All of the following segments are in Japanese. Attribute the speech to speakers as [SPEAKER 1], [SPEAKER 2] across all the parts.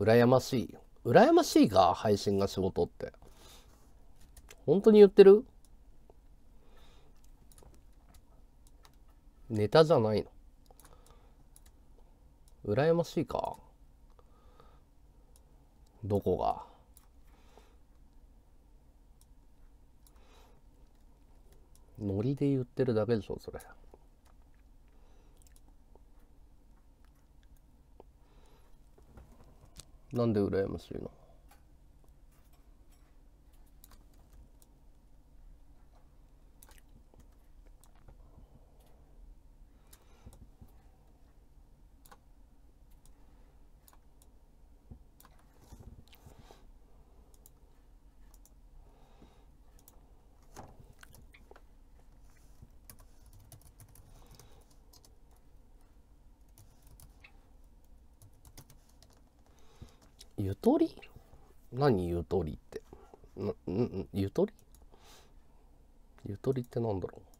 [SPEAKER 1] 羨ましい羨ましいが配信が仕事って本当に言ってるネタじゃないの羨ましいかどこがノリで言ってるだけでしょそれなんで羨ましいのゆとり何ゆとりって。ゆとりゆとりってなんだろう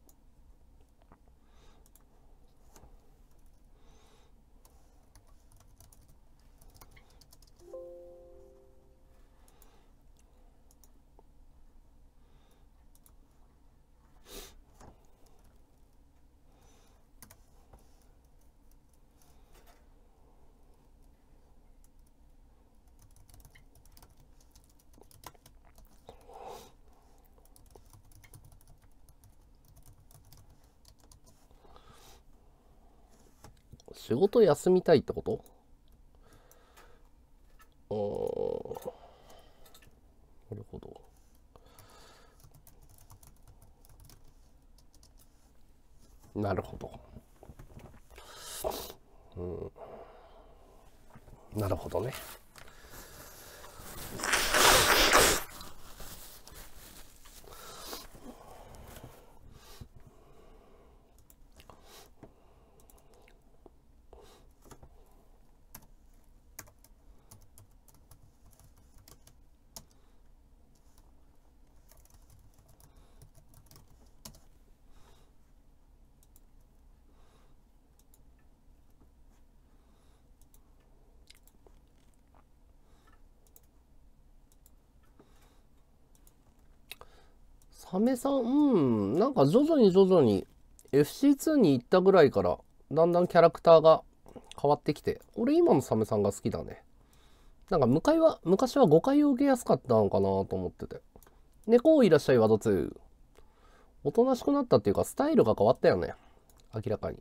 [SPEAKER 1] 事休みたいってことメさん、うん、なんか徐々に徐々に FC2 に行ったぐらいから、だんだんキャラクターが変わってきて、俺今のサメさんが好きだね。なんか向は、昔は誤解を受けやすかったのかなと思ってて。猫をいらっしゃいワド2。おとなしくなったっていうか、スタイルが変わったよね。明らかに。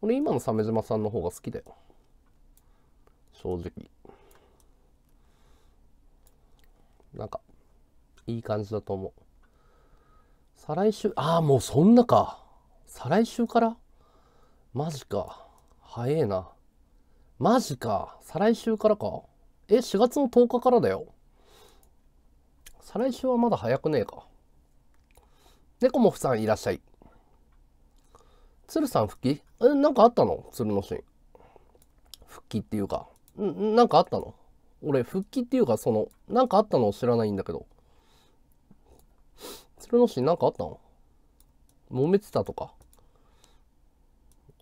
[SPEAKER 1] 俺今の鮫島さんの方が好きだよ。正直。なんか、いい感じだと思う。再来週、ああ、もうそんなか。再来週からマジか。早えな。マジか。再来週からか。え、4月の10日からだよ。再来週はまだ早くねえか。猫もふさんいらっしゃい。鶴さん復帰え、なんかあったの鶴のシーン。復帰っていうか。ん、なんかあったの俺、復帰っていうか、その、なんかあったのを知らないんだけど。鶴の市なんかあったの揉めてたとか。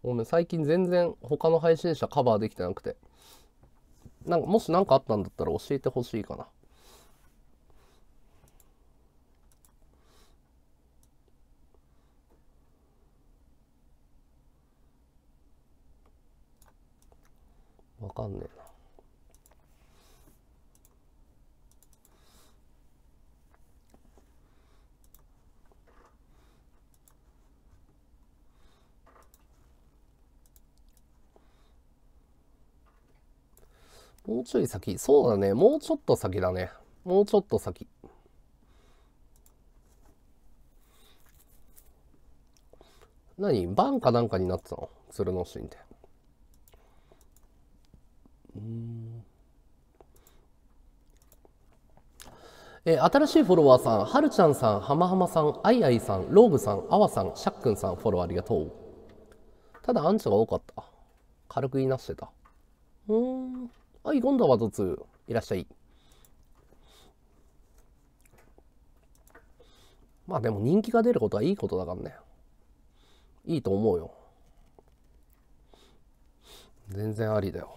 [SPEAKER 1] ごめん、最近全然他の配信者カバーできてなくて。なんか、もし何かあったんだったら教えてほしいかな。わかんねえな。もうちょい先。そうだね。もうちょっと先だね。もうちょっと先。何バンかなんかになってたの鶴のシーンうんえ新しいフォロワーさん、はるちゃんさん、はまはまさん、あいあいさん、ローブさん、あわさん、しゃっくんさん、フォローありがとう。ただ、アンチが多かった。軽く言いなしてた。うん。はい、今度はどつ、いらっしゃい。まあでも人気が出ることはいいことだからね。いいと思うよ。全然ありだよ。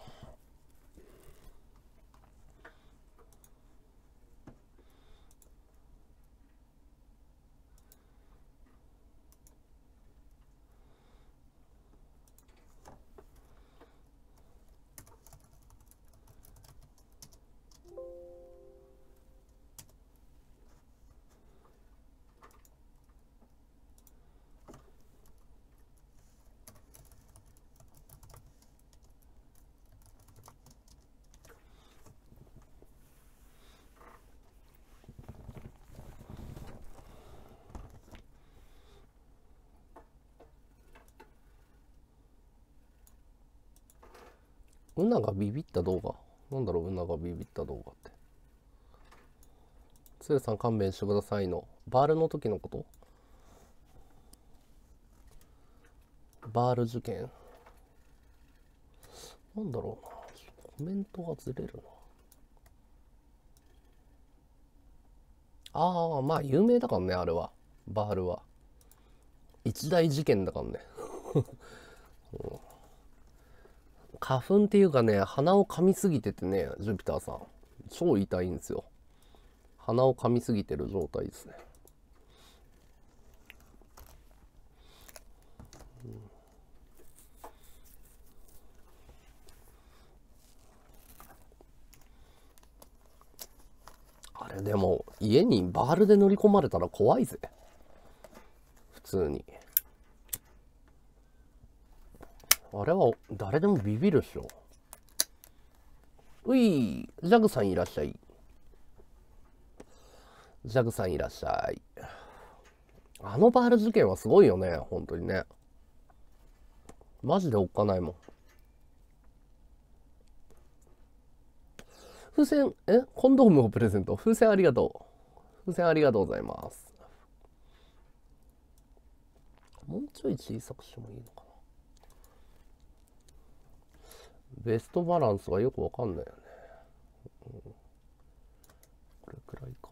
[SPEAKER 1] うながビビった動画。なんだろう、うながビビった動画って。つるさん勘弁してくださいの。バールの時のことバール受験。なんだろうな。コメントがずれるな。ああ、まあ有名だからね、あれは。バールは。一大事件だからね。う ん花粉っていうかね、鼻を噛みすぎててね、ジュピターさん。超痛いんですよ。鼻を噛みすぎてる状態ですね。あれでも家にバールで乗り込まれたら怖いぜ普通に。あれは誰でもビビるっしょ。うい、ザグさんいらっしゃい。ザグさんいらっしゃい。あのバール事件はすごいよね、本当にね。マジでおっかないもん。風船、えコンドームをプレゼント。風船ありがとう。風船ありがとうございます。もうちょい小さくしてもいいのか。ベストバランスがよくわかんないよね、うん、これくらいか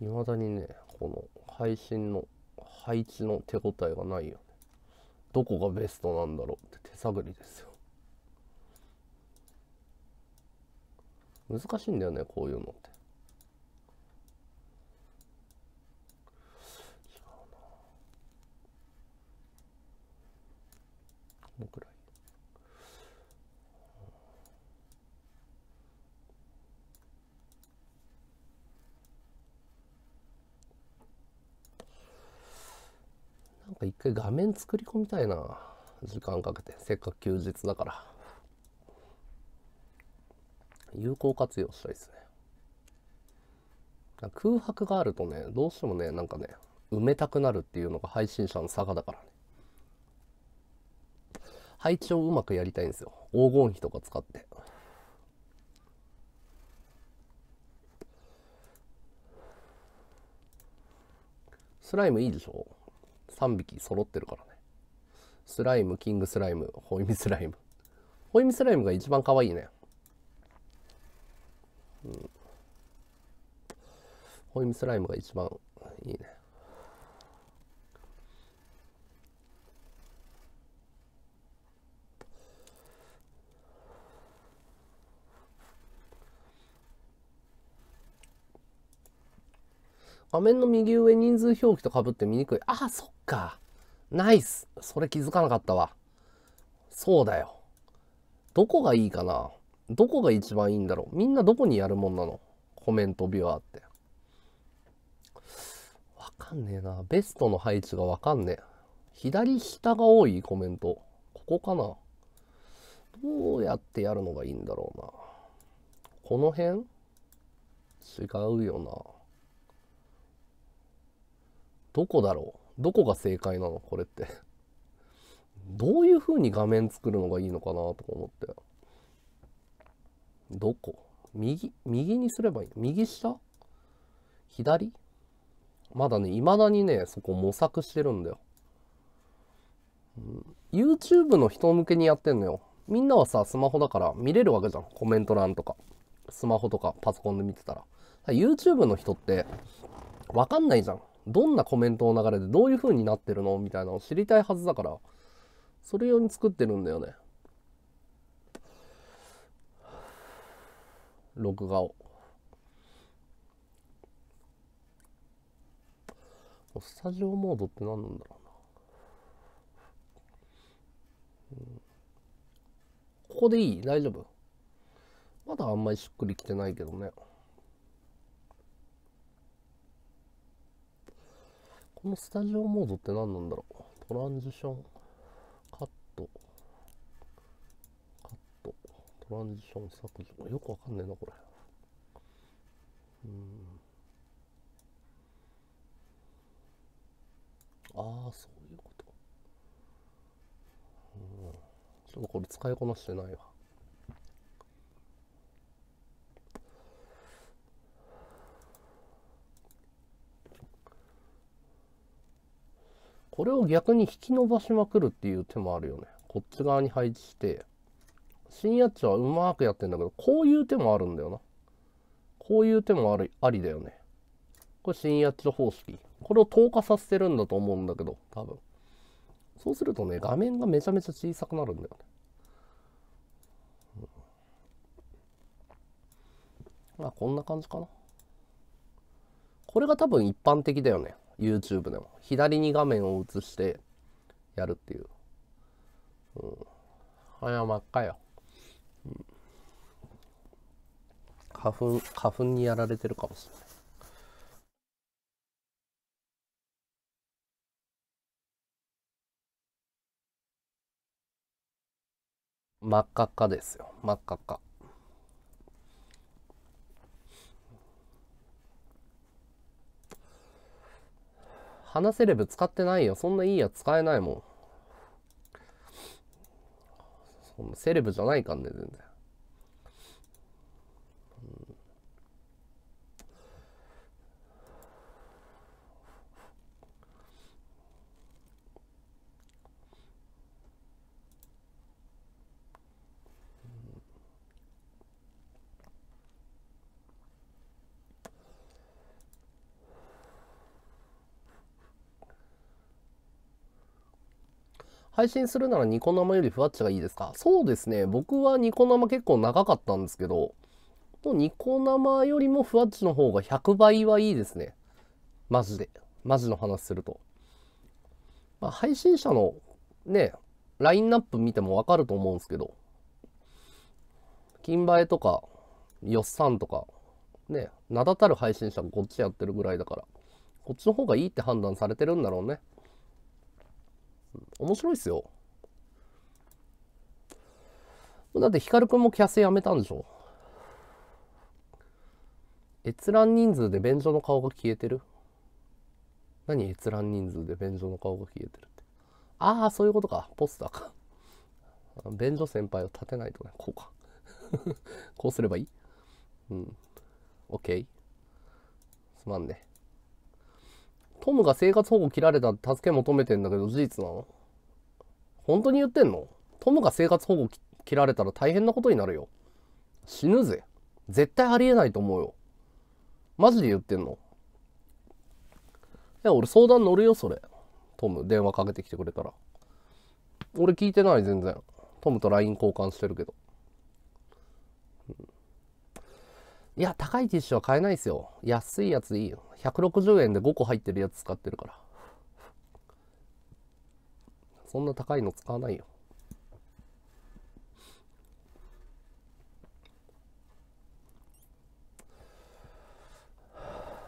[SPEAKER 1] いまだにねこの配信の配置の手応えがないよねどこがベストなんだろうって手探りですよ難しいんだよねこういうのっのくらい。なんか一回画面作り込みたいな時間かけてせっかく休日だから有効活用したいですね空白があるとねどうしてもねなんかね埋めたくなるっていうのが配信者の差がだからね配置をうまくやりたいんですよ黄金比とか使ってスライムいいでしょ3匹揃ってるからねスライムキングスライムホイミスライムホイミスライムが一番可愛いねうんホイミスライムが一番いいね画面の右上人数表記とかぶって見にくい。ああ、そっか。ナイス。それ気づかなかったわ。そうだよ。どこがいいかなどこが一番いいんだろうみんなどこにやるもんなのコメントビュアーって。わかんねえな。ベストの配置がわかんねえ。左下が多いコメント。ここかなどうやってやるのがいいんだろうな。この辺違うよな。どこだろうどこが正解なのこれってどういう風に画面作るのがいいのかなとか思って。どこ右右にすればいい右下左まだね、未だにね、そこ模索してるんだよ。YouTube の人向けにやってんのよ。みんなはさ、スマホだから見れるわけじゃん。コメント欄とか。スマホとかパソコンで見てたら YouTube の人って、わかんないじゃん。どんなコメントの流れでどういう風になってるのみたいなのを知りたいはずだから、それ用に作ってるんだよね。録画を。スタジオモードって何なんだろうな。ここでいい大丈夫まだあんまりしっくりきてないけどね。このスタジオモードって何なんだろうトランジションカットカットトランジション削除よくわかんねえなこれうんああそういうことうんちょっとこれ使いこなしてないわこれを逆に引き伸ばしまくるっていう手もあるよね。こっち側に配置して、新八丁はうまくやってんだけど、こういう手もあるんだよな。こういう手もあるありだよね。これ新八丁方式。これを透過させてるんだと思うんだけど、多分。そうするとね、画面がめちゃめちゃ小さくなるんだよね。うん、まあ、こんな感じかな。これが多分一般的だよね。YouTube でも左に画面を映してやるっていう、うん、や真っ赤よ、うん、花粉花粉にやられてるかもしれない真っ赤っかですよ真っ赤っか花セレブ使ってないよ。そんないいや使えないもん。セレブじゃないかんね、全然。配信するならニコ生よりふわっちがいいですかそうですね。僕はニコ生結構長かったんですけど、もうニコ生よりもふわっちの方が100倍はいいですね。マジで。マジの話すると。まあ、配信者のね、ラインナップ見てもわかると思うんですけど、金映とか、よっさんとか、ね、名だたる配信者がこっちやってるぐらいだから、こっちの方がいいって判断されてるんだろうね。面白いっすよ。だってヒカルくんもキャスやめたんでしょ閲覧人数で便所の顔が消えてる何閲覧人数で便所の顔が消えてるって。ああ、そういうことか。ポスターか。便所先輩を立てないとね。こうか。こうすればいいうん。OK。すまんね。トムが生活保護切られたって助け求めてんだけど事実なの本当に言ってんのトムが生活保護切られたら大変なことになるよ。死ぬぜ。絶対ありえないと思うよ。マジで言ってんのいや、俺相談乗るよ、それ。トム、電話かけてきてくれたら。俺聞いてない、全然。トムと LINE 交換してるけど。いや、高いティッシュは買えないですよ。安いやついいよ。160円で5個入ってるやつ使ってるから。そんな高いの使わないよ。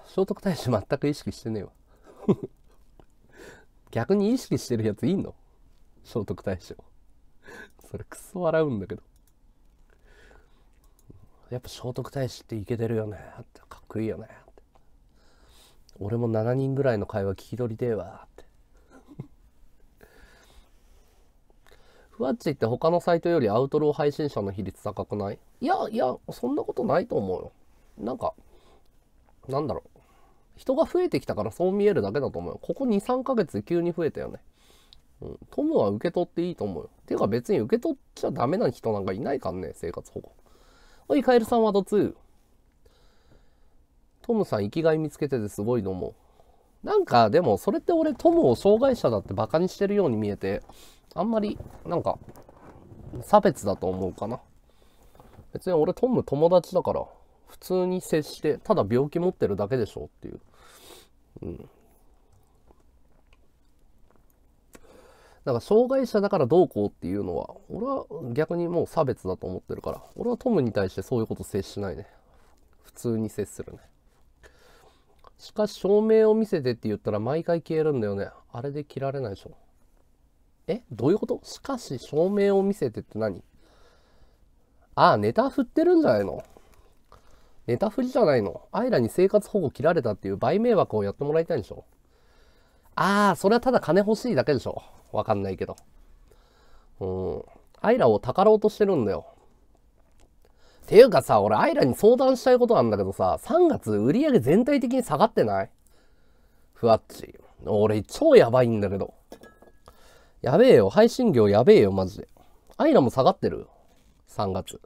[SPEAKER 1] 聖徳太子全く意識してねえわ 逆に意識してるやついいの聖徳太子をそれクソ笑うんだけどやっぱ聖徳太子ってイケてるよねってかっこいいよね俺も7人ぐらいの会話聞き取りでえわってふわっちって他のサイトよりアウトロー配信者の比率高くないいやいやそんなことないと思うよなんかなんだろう人が増えてきたからそう見えるだけだと思うよここ23ヶ月急に増えたよねうん、トムは受け取っていいと思うよ。ていうか別に受け取っちゃダメな人なんかいないかんね、生活保護。おい、カエルさんはどつトムさん生きがい見つけててすごいのも。なんかでもそれって俺トムを障害者だってバカにしてるように見えて、あんまりなんか差別だと思うかな。別に俺トム友達だから普通に接して、ただ病気持ってるだけでしょっていう。うん。だから障害者だからどうこうっていうのは俺は逆にもう差別だと思ってるから俺はトムに対してそういうこと接しないね普通に接するねしかし照明を見せてって言ったら毎回消えるんだよねあれで切られないでしょえどういうことしかし照明を見せてって何ああネタ振ってるんじゃないのネタ振りじゃないのあいらに生活保護切られたっていう倍迷惑をやってもらいたいんでしょああ、それはただ金欲しいだけでしょ。わかんないけど。うん。アイラをたからうとしてるんだよ。ていうかさ、俺アイラに相談したいことなんだけどさ、3月売り上げ全体的に下がってないふわっち。俺超やばいんだけど。やべえよ。配信業やべえよ、マジで。アイラも下がってる ?3 月。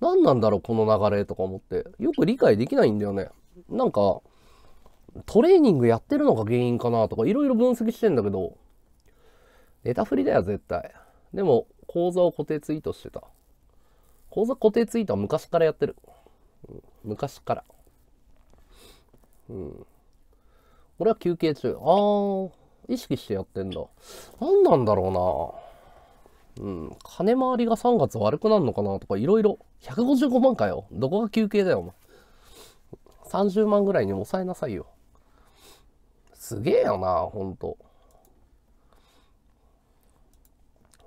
[SPEAKER 1] 何なんだろう、この流れとか思って。よく理解できないんだよね。なんか、トレーニングやってるのが原因かなとかいろいろ分析してんだけど、ネタ振りだよ、絶対。でも、講座を固定ツイートしてた。講座固定ツイートは昔からやってる。うん、昔から。うん。俺は休憩中。あー、意識してやってんだ。何なんだろうな。うん。金回りが3月悪くなるのかなとか、いろいろ。155万かよ。どこが休憩だよ、お前。30万ぐらいに抑えなさいよ。すげえよな、ほんと。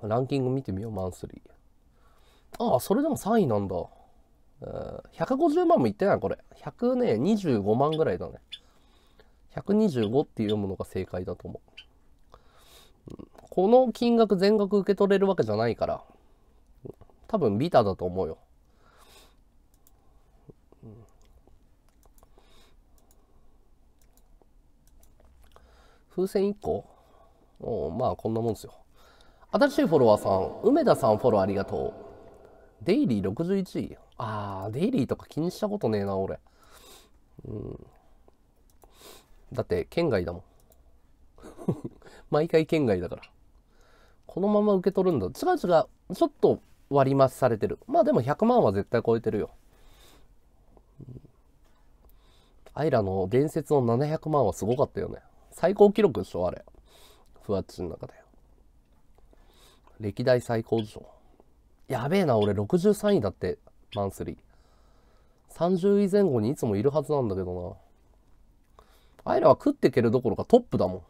[SPEAKER 1] ランキング見てみよう、マンスリー。ああ、それでも3位なんだ。150万もいってない、これ。100ね、25万ぐらいだね。125って読むのが正解だと思う。この金額全額受け取れるわけじゃないから、多分ビタだと思うよ。風船1個おまあこんなもんですよ。新しいフォロワーさん、梅田さんフォローありがとう。デイリー61位。あー、デイリーとか気にしたことねえな、俺。うん。だって、県外だもん。毎回県外だから。このまま受け取るんだ。違う違う。ちょっと割増されてる。まあでも100万は絶対超えてるよ。アイラの伝説の700万はすごかったよね。最高記録でしょあれふわっちの中で歴代最高でしょやべえな俺63位だってマンスリー30位前後にいつもいるはずなんだけどなアイラは食ってけるどころかトップだもん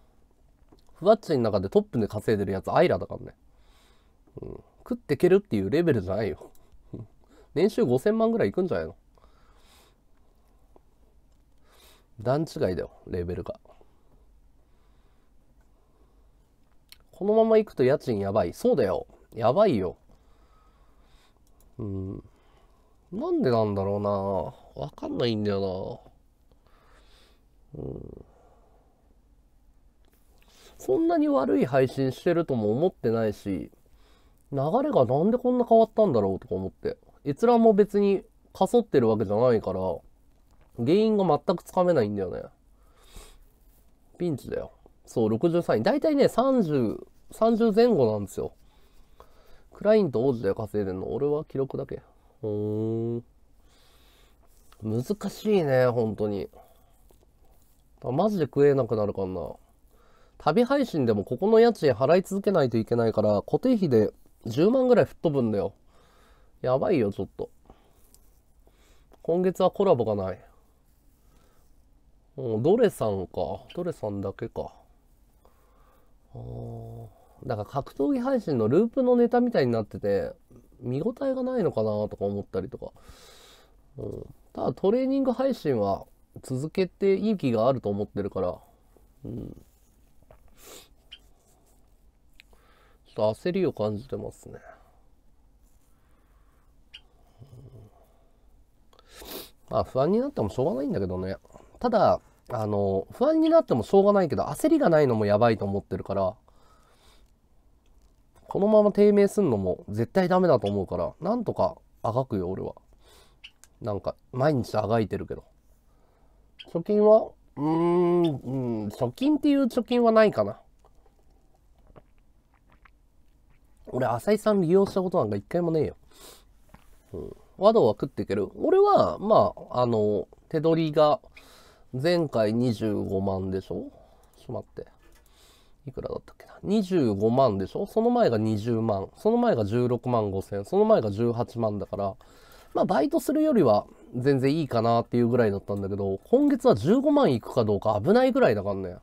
[SPEAKER 1] ふわっちの中でトップで稼いでるやつアイラだからね、うん、食ってけるっていうレベルじゃないよ 年収5000万ぐらいいくんじゃないの段違いだよレベルがこのまま行くと家賃やばい。そうだよ。やばいよ。うん。なんでなんだろうなわかんないんだよなうん。そんなに悪い配信してるとも思ってないし、流れがなんでこんな変わったんだろうとか思って。閲覧も別にかそってるわけじゃないから、原因が全くつかめないんだよね。ピンチだよ。そう、63位。大体ね、30、30前後なんですよ。クラインと王子で稼いでんの。俺は記録だけ。うん。難しいね、本当に。マジで食えなくなるかな。旅配信でもここの家賃払い続けないといけないから、固定費で10万ぐらい吹っ飛ぶんだよ。やばいよ、ちょっと。今月はコラボがない。うん、ドレさんか。ドレさんだけか。だから格闘技配信のループのネタみたいになってて、見応えがないのかなとか思ったりとか。うん、ただトレーニング配信は続けていい気があると思ってるから、うん。ちょっと焦りを感じてますね。まあ不安になってもしょうがないんだけどね。ただ、あの、不安になってもしょうがないけど、焦りがないのもやばいと思ってるから、このまま低迷すんのも絶対ダメだと思うから、なんとかあがくよ、俺は。なんか、毎日あがいてるけど。貯金はうーん、うん、貯金っていう貯金はないかな。俺、浅井さん利用したことなんか一回もねえよ。うん。和道は食っていける。俺は、まあ、あの、手取りが、前回25万でしょちょっと待って。いくらだったっけな。25万でしょその前が20万。その前が16万5千。その前が18万だから、まあバイトするよりは全然いいかなっていうぐらいだったんだけど、今月は15万いくかどうか危ないぐらいだからね。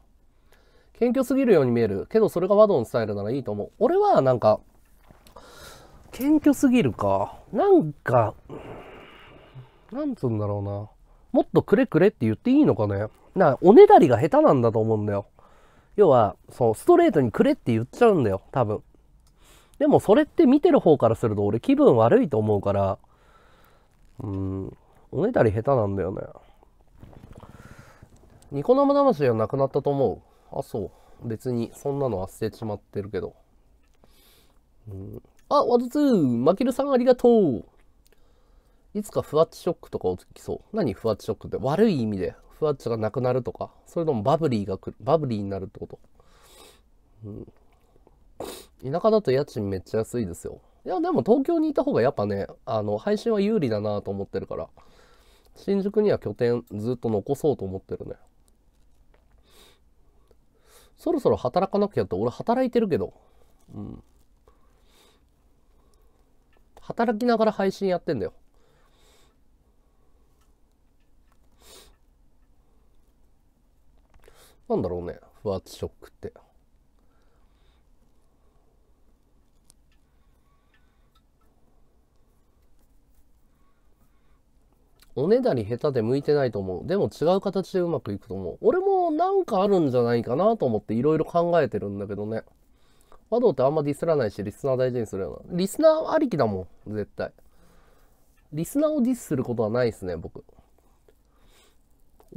[SPEAKER 1] 謙虚すぎるように見える。けどそれがワドンスタイルならいいと思う。俺はなんか、謙虚すぎるか。なんか、なんつうんだろうな。もっとくれくれって言っていいのかねなおねだりが下手なんだと思うんだよ。要は、そう、ストレートにくれって言っちゃうんだよ、多分。でもそれって見てる方からすると俺気分悪いと思うから、うん、おねだり下手なんだよね。ニコ生魂はなくなったと思う。あ、そう。別に、そんなのは捨てちまってるけど。うん、あ、ワズツーマキるさんありがとういつかッチショックとか起きそう。何ッチショックって悪い意味でッチがなくなるとか、それともバブリーが来る、バブリーになるってこと。うん。田舎だと家賃めっちゃ安いですよ。いや、でも東京にいた方がやっぱね、あの、配信は有利だなと思ってるから、新宿には拠点ずっと残そうと思ってるね。そろそろ働かなきゃって、俺働いてるけど、うん。働きながら配信やってんだよ。なんだろうね、不圧ショックって。おねだり下手で向いてないと思う。でも違う形でうまくいくと思う。俺もなんかあるんじゃないかなと思っていろいろ考えてるんだけどね。和道ってあんまディスらないし、リスナー大事にするよな。リスナーありきだもん、絶対。リスナーをディスすることはないですね、僕。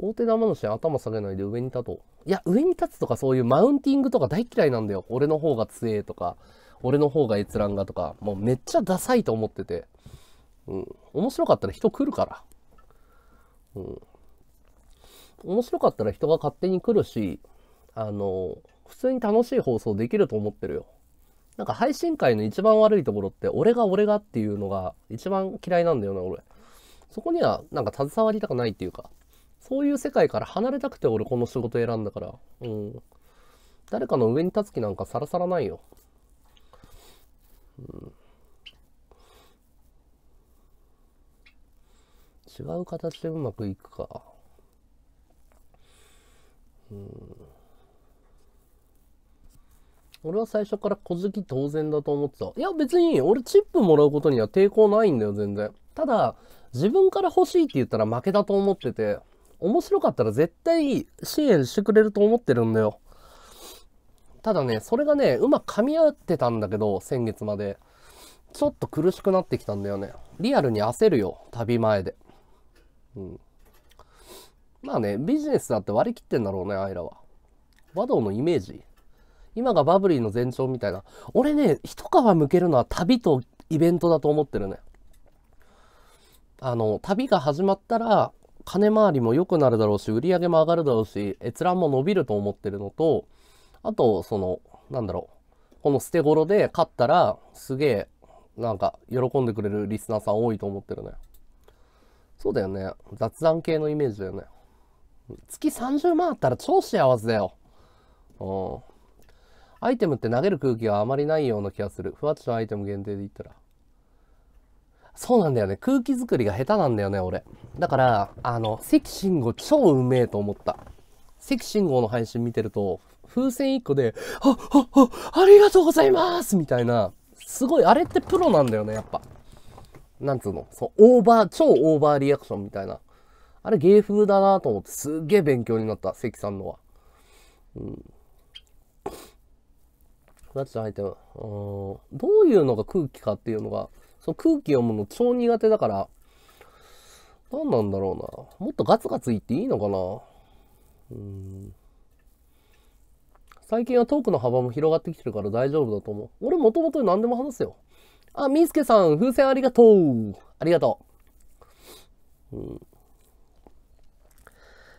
[SPEAKER 1] 大手玉虫頭下げないで上に立とう。いや、上に立つとかそういうマウンティングとか大嫌いなんだよ。俺の方が強えとか、俺の方が閲覧がとか、もうめっちゃダサいと思ってて。うん。面白かったら人来るから。うん。面白かったら人が勝手に来るし、あの、普通に楽しい放送できると思ってるよ。なんか配信会の一番悪いところって、俺が俺がっていうのが一番嫌いなんだよな、俺。そこにはなんか携わりたくないっていうか。そういう世界から離れたくて俺この仕事選んだから。うん。誰かの上に立つ気なんかさらさらないよ。うん。違う形でうまくいくか。うん。俺は最初から小突き当然だと思ってた。いや別に俺チップもらうことには抵抗ないんだよ全然。ただ自分から欲しいって言ったら負けだと思ってて。面白かったら絶対支援してくれると思ってるんだよ。ただね、それがね、うまく噛み合ってたんだけど、先月まで。ちょっと苦しくなってきたんだよね。リアルに焦るよ、旅前で。うん。まあね、ビジネスだって割り切ってんだろうね、あいらは。和道のイメージ。今がバブリーの前兆みたいな。俺ね、一皮むけるのは旅とイベントだと思ってるね。あの、旅が始まったら、金回りも良くなるだろうし、売り上げも上がるだろうし、閲覧も伸びると思ってるのと、あと、その、なんだろう、この捨て頃で勝ったら、すげえ、なんか、喜んでくれるリスナーさん多いと思ってるね。そうだよね。雑談系のイメージだよね。月30万あったら超幸せだよ。うん。アイテムって投げる空気があまりないような気がする。ふわっちのアイテム限定で言ったら。そうなんだよね。空気作りが下手なんだよね、俺。だから、あの、関信号超うめえと思った。関信号の配信見てると、風船一個で、あ、あ、あ、ありがとうございますみたいな、すごい、あれってプロなんだよね、やっぱ。なんつうの、そう、オーバー、超オーバーリアクションみたいな。あれ芸風だなと思って、すっげえ勉強になった、関さんのは。うん。ちチャ入って、うん、どういうのが空気かっていうのが、その空気読むの超苦手だから、何なんだろうな。もっとガツガツいっていいのかな。うん。最近はトークの幅も広がってきてるから大丈夫だと思う。俺もともと何でも話すよ。あ、みーすけさん、風船ありがとう。ありがとう。うん、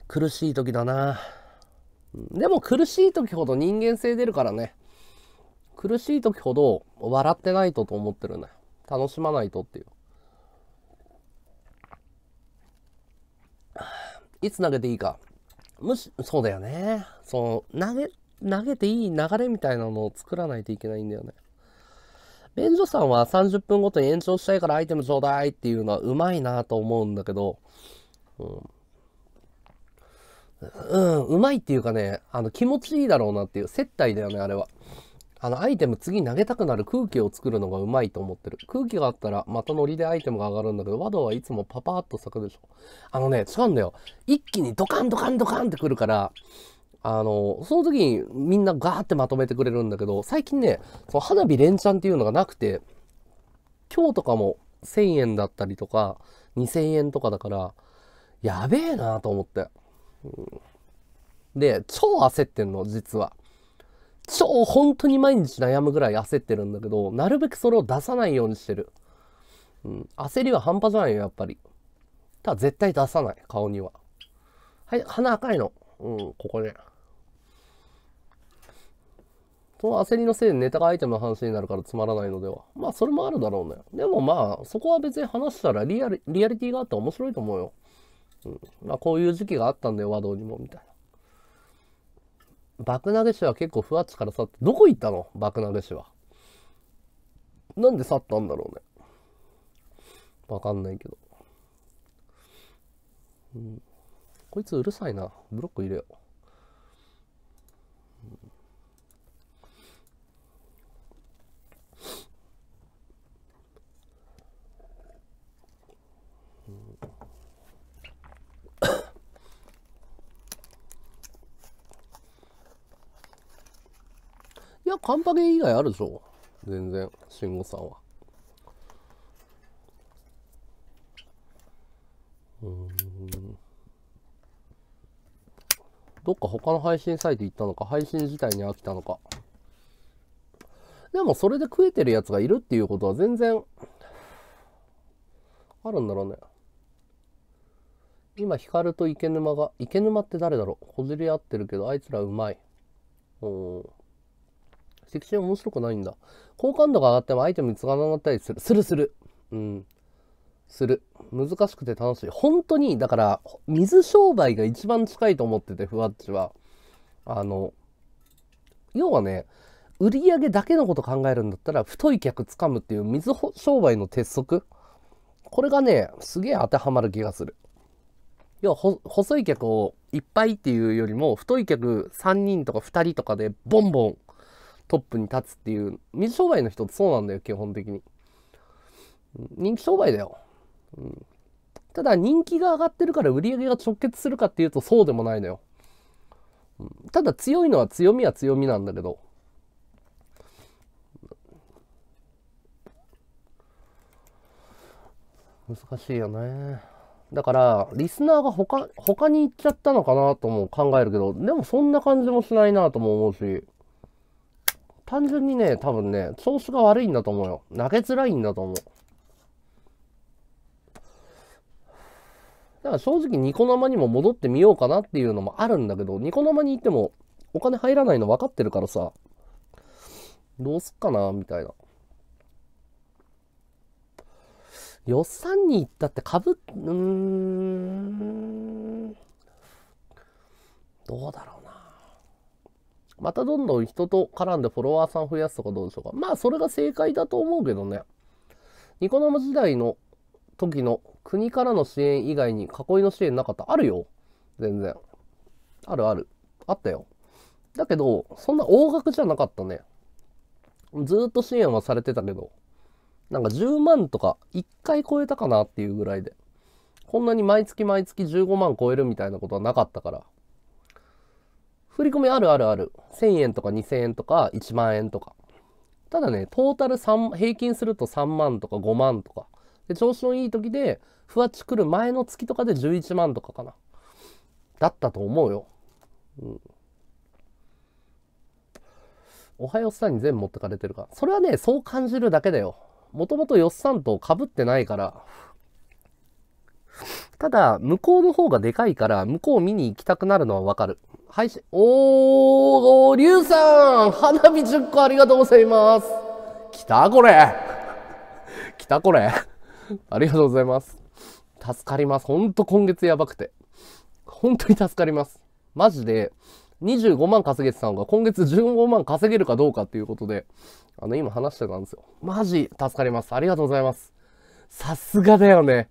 [SPEAKER 1] 苦しい時だな。でも苦しい時ほど人間性出るからね。苦しい時ほど笑ってないとと思ってるんよ。楽しまないとっていう。いつ投げていいか。むし、そうだよね。その、投げ、投げていい流れみたいなのを作らないといけないんだよね。便所さんは30分ごとに延長したいからアイテムちょうだいっていうのはうまいなと思うんだけど、うん。うん、うまいっていうかね、あの、気持ちいいだろうなっていう、接待だよね、あれは。あの、アイテム次投げたくなる空気を作るのがうまいと思ってる。空気があったら、またノリでアイテムが上がるんだけど、ワドはいつもパパーっと咲くでしょ。あのね、違うんだよ。一気にドカンドカンドカンってくるから、あの、その時にみんなガーってまとめてくれるんだけど、最近ね、その花火連チャンっていうのがなくて、今日とかも1000円だったりとか、2000円とかだから、やべえなと思って、で、超焦ってんの、実は。超本当に毎日悩むぐらい焦ってるんだけど、なるべくそれを出さないようにしてる。うん。焦りは半端じゃないよ、やっぱり。ただ絶対出さない、顔には。はい、鼻赤いの。うん、ここね。その焦りのせいでネタがアイテムの話になるからつまらないのでは。まあ、それもあるだろうね。でもまあ、そこは別に話したらリアリリアリティがあって面白いと思うよ。うん。まあ、こういう時期があったんだよ、和道にも、みたいな。爆投げ師は結構ふわっちから去って、どこ行ったの爆投げ師は。なんで去ったんだろうね。わかんないけど。うん、こいつうるさいな。ブロック入れよう。いや、カンパケ以外あるでしょ。全然、慎吾さんは。うん。どっか他の配信サイト行ったのか、配信自体に飽きたのか。でもそれで食えてるやつがいるっていうことは全然あるんだろうね。今、ヒカルと池沼が、池沼って誰だろうこじり合ってるけど、あいつらうまい。うん。敵中面白くないんだ。好感度が上がってもアイテムにつながったりする。するする。うん。する。難しくて楽しい。本当に、だから、水商売が一番近いと思ってて、ふわっちは。あの、要はね、売り上げだけのこと考えるんだったら、太い客つかむっていう水商売の鉄則。これがね、すげえ当てはまる気がする。要は細い客をいっぱいっていうよりも太い客3人とか2人とかでボンボントップに立つっていう、水商売の人ってそうなんだよ、基本的に。人気商売だよ。うん、ただ、人気が上がってるから売り上げが直結するかっていうとそうでもないのよ。うん、ただ、強いのは強みは強みなんだけど。難しいよね。だから、リスナーが他、他に行っちゃったのかなとも考えるけど、でもそんな感じもしないなとも思うし。単純にね、多分ね、ソースが悪いんだと思うよ。投げづらいんだと思う。だから正直ニコ生にも戻ってみようかなっていうのもあるんだけど、ニコ生に行ってもお金入らないの分かってるからさ、どうすっかな、みたいな。予算に行ったってかぶっ、うーん、どうだろう。またどんどん人と絡んでフォロワーさん増やすとかどうでしょうか。まあ、それが正解だと思うけどね。ニコ生時代の時の国からの支援以外に囲いの支援なかった。あるよ。全然。あるある。あったよ。だけど、そんな大額じゃなかったね。ずっと支援はされてたけど、なんか10万とか1回超えたかなっていうぐらいで。こんなに毎月毎月15万超えるみたいなことはなかったから。振り込みあるあるある。1000円とか2000円とか1万円とか。ただね、トータル3、平均すると3万とか5万とか。で、調子のいい時で、ふわっち来る前の月とかで11万とかかな。だったと思うよ。うん。おはようスタに全部持ってかれてるから。それはね、そう感じるだけだよ。もともとよっさんとぶってないから。ただ、向こうの方がでかいから、向こう見に行きたくなるのはわかる。はい、おー、りゅうさん花火10個ありがとうございます来たこれ 来たこれありがとうございます。助かります。ほんと今月やばくて。本当に助かります。マジで、25万稼げてたのが今月15万稼げるかどうかっていうことで、あの、今話してたんですよ。マジ助かります。ありがとうございます。さすがだよね。